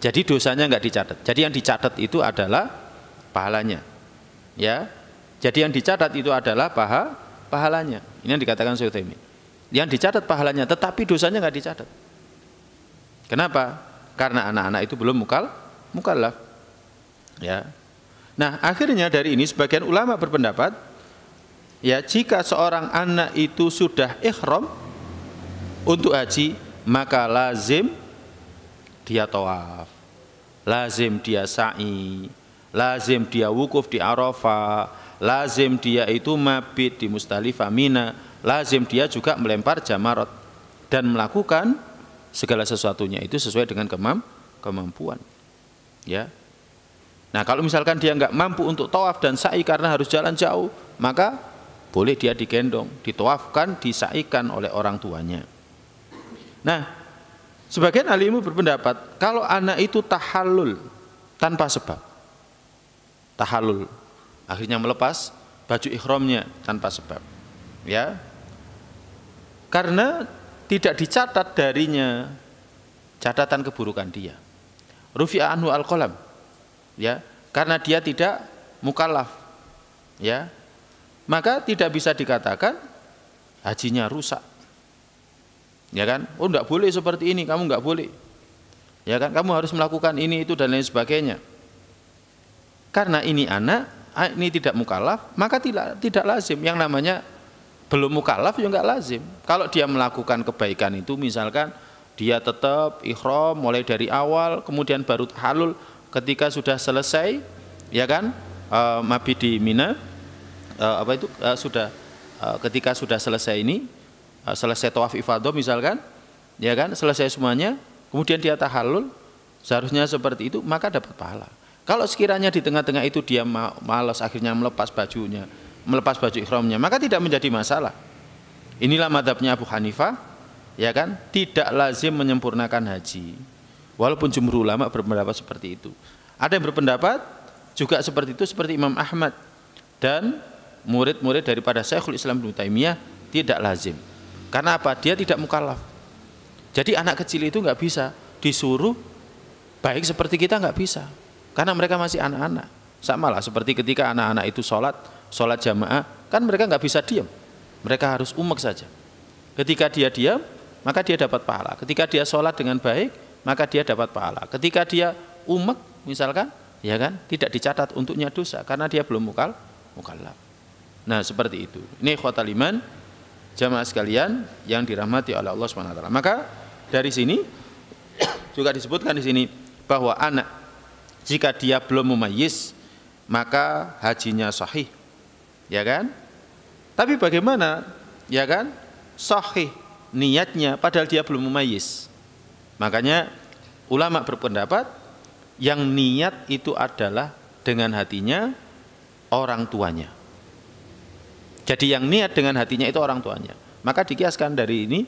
jadi dosanya nggak dicatat. Jadi yang dicatat itu adalah pahalanya. Ya. Jadi yang dicatat itu adalah paha pahalanya. Ini yang dikatakan Syuthemi. Yang dicatat pahalanya, tetapi dosanya nggak dicatat. Kenapa? Karena anak-anak itu belum mukal mukallaf. Ya. Nah, akhirnya dari ini sebagian ulama berpendapat ya jika seorang anak itu sudah ikhram untuk haji, maka lazim dia tawaf lazim dia sa'i lazim dia wukuf di Arafah lazim dia itu mabit di mustalifah Mina lazim dia juga melempar jamarat dan melakukan segala sesuatunya itu sesuai dengan kemam kemampuan ya Nah kalau misalkan dia nggak mampu untuk tawaf dan sa'i karena harus jalan jauh, maka boleh dia digendong, ditawafkan, disaikan oleh orang tuanya. Nah Sebagian ahli ilmu berpendapat kalau anak itu tahalul tanpa sebab. tahalul akhirnya melepas baju ihramnya tanpa sebab. Ya. Karena tidak dicatat darinya catatan keburukan dia. Rufi'a anhu al-qalam. Ya, karena dia tidak mukallaf. Ya. Maka tidak bisa dikatakan hajinya rusak ya kan oh nggak boleh seperti ini kamu nggak boleh ya kan kamu harus melakukan ini itu dan lain sebagainya karena ini anak ah, ini tidak mukalaf maka tidak tidak lazim yang namanya belum mukalaf ya nggak lazim kalau dia melakukan kebaikan itu misalkan dia tetap ikhram mulai dari awal kemudian baru halul ketika sudah selesai ya kan e, eh, mabidi mina e, apa itu e, sudah e, ketika sudah selesai ini Eh, selesai tawaf ifadah misalkan, ya kan, selesai semuanya, kemudian dia tahalul, seharusnya seperti itu, maka dapat pahala. Kalau sekiranya di tengah-tengah itu dia malas akhirnya melepas bajunya, melepas baju ihramnya, maka tidak menjadi masalah. Inilah madhabnya Abu Hanifah, ya kan, tidak lazim menyempurnakan haji. Walaupun jumhur ulama berpendapat seperti itu. Ada yang berpendapat juga seperti itu seperti Imam Ahmad dan murid-murid daripada Syekhul Islam Ibnu Taimiyah tidak lazim. Karena apa? Dia tidak mukallaf. Jadi anak kecil itu nggak bisa disuruh baik seperti kita nggak bisa. Karena mereka masih anak-anak. Sama lah seperti ketika anak-anak itu sholat, sholat jamaah, kan mereka nggak bisa diam. Mereka harus umek saja. Ketika dia diam, maka dia dapat pahala. Ketika dia sholat dengan baik, maka dia dapat pahala. Ketika dia umek, misalkan, ya kan, tidak dicatat untuknya dosa karena dia belum mukal mukallaf. Nah seperti itu. Ini khotal iman jamaah sekalian yang dirahmati oleh Allah swt. Maka dari sini juga disebutkan di sini bahwa anak jika dia belum mumayyiz maka hajinya sahih. Ya kan? Tapi bagaimana? Ya kan? Sahih niatnya padahal dia belum mumayyiz. Makanya ulama berpendapat yang niat itu adalah dengan hatinya orang tuanya. Jadi yang niat dengan hatinya itu orang tuanya. Maka dikiaskan dari ini,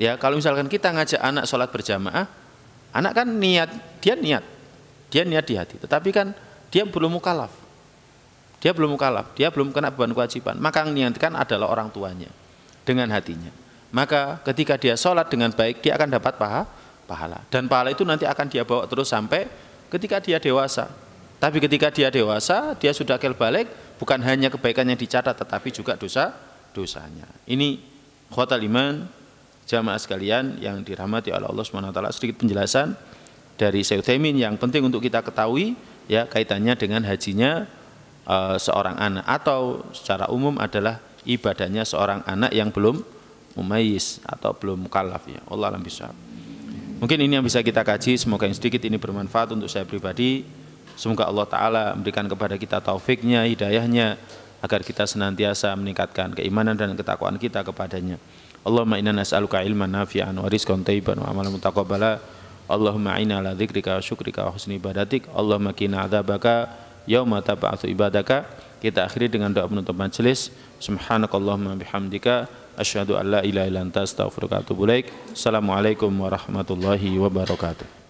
ya kalau misalkan kita ngajak anak sholat berjamaah, anak kan niat, dia niat, dia niat di hati. Tetapi kan dia belum mukalaf, dia belum mukalaf, dia belum kena beban kewajiban. Maka yang niatkan adalah orang tuanya dengan hatinya. Maka ketika dia sholat dengan baik, dia akan dapat paha, pahala. Dan pahala itu nanti akan dia bawa terus sampai ketika dia dewasa. Tapi ketika dia dewasa, dia sudah akil balik, bukan hanya kebaikan yang dicatat tetapi juga dosa dosanya. Ini khotal iman jamaah sekalian yang dirahmati oleh Allah Subhanahu wa taala sedikit penjelasan dari Syekh yang penting untuk kita ketahui ya kaitannya dengan hajinya e, seorang anak atau secara umum adalah ibadahnya seorang anak yang belum mumayyiz atau belum mukallaf ya. Allah alam bisa. Mungkin ini yang bisa kita kaji, semoga yang sedikit ini bermanfaat untuk saya pribadi. Semoga Allah Ta'ala memberikan kepada kita taufiknya, hidayahnya, agar kita senantiasa meningkatkan keimanan dan ketakwaan kita kepadanya. Allahumma inna nas'aluka ilman nafi'an wa rizqan wa amalan mutaqabbala. Allahumma inna ala dzikrika wa syukrika wa husni ibadatik. Allahumma kina adzabaka yauma tab'atsu ibadaka. Kita akhiri dengan doa penutup majelis. Subhanakallahumma bihamdika asyhadu an la ilaha illa anta astaghfiruka wa atubu ilaik. Assalamualaikum warahmatullahi wabarakatuh.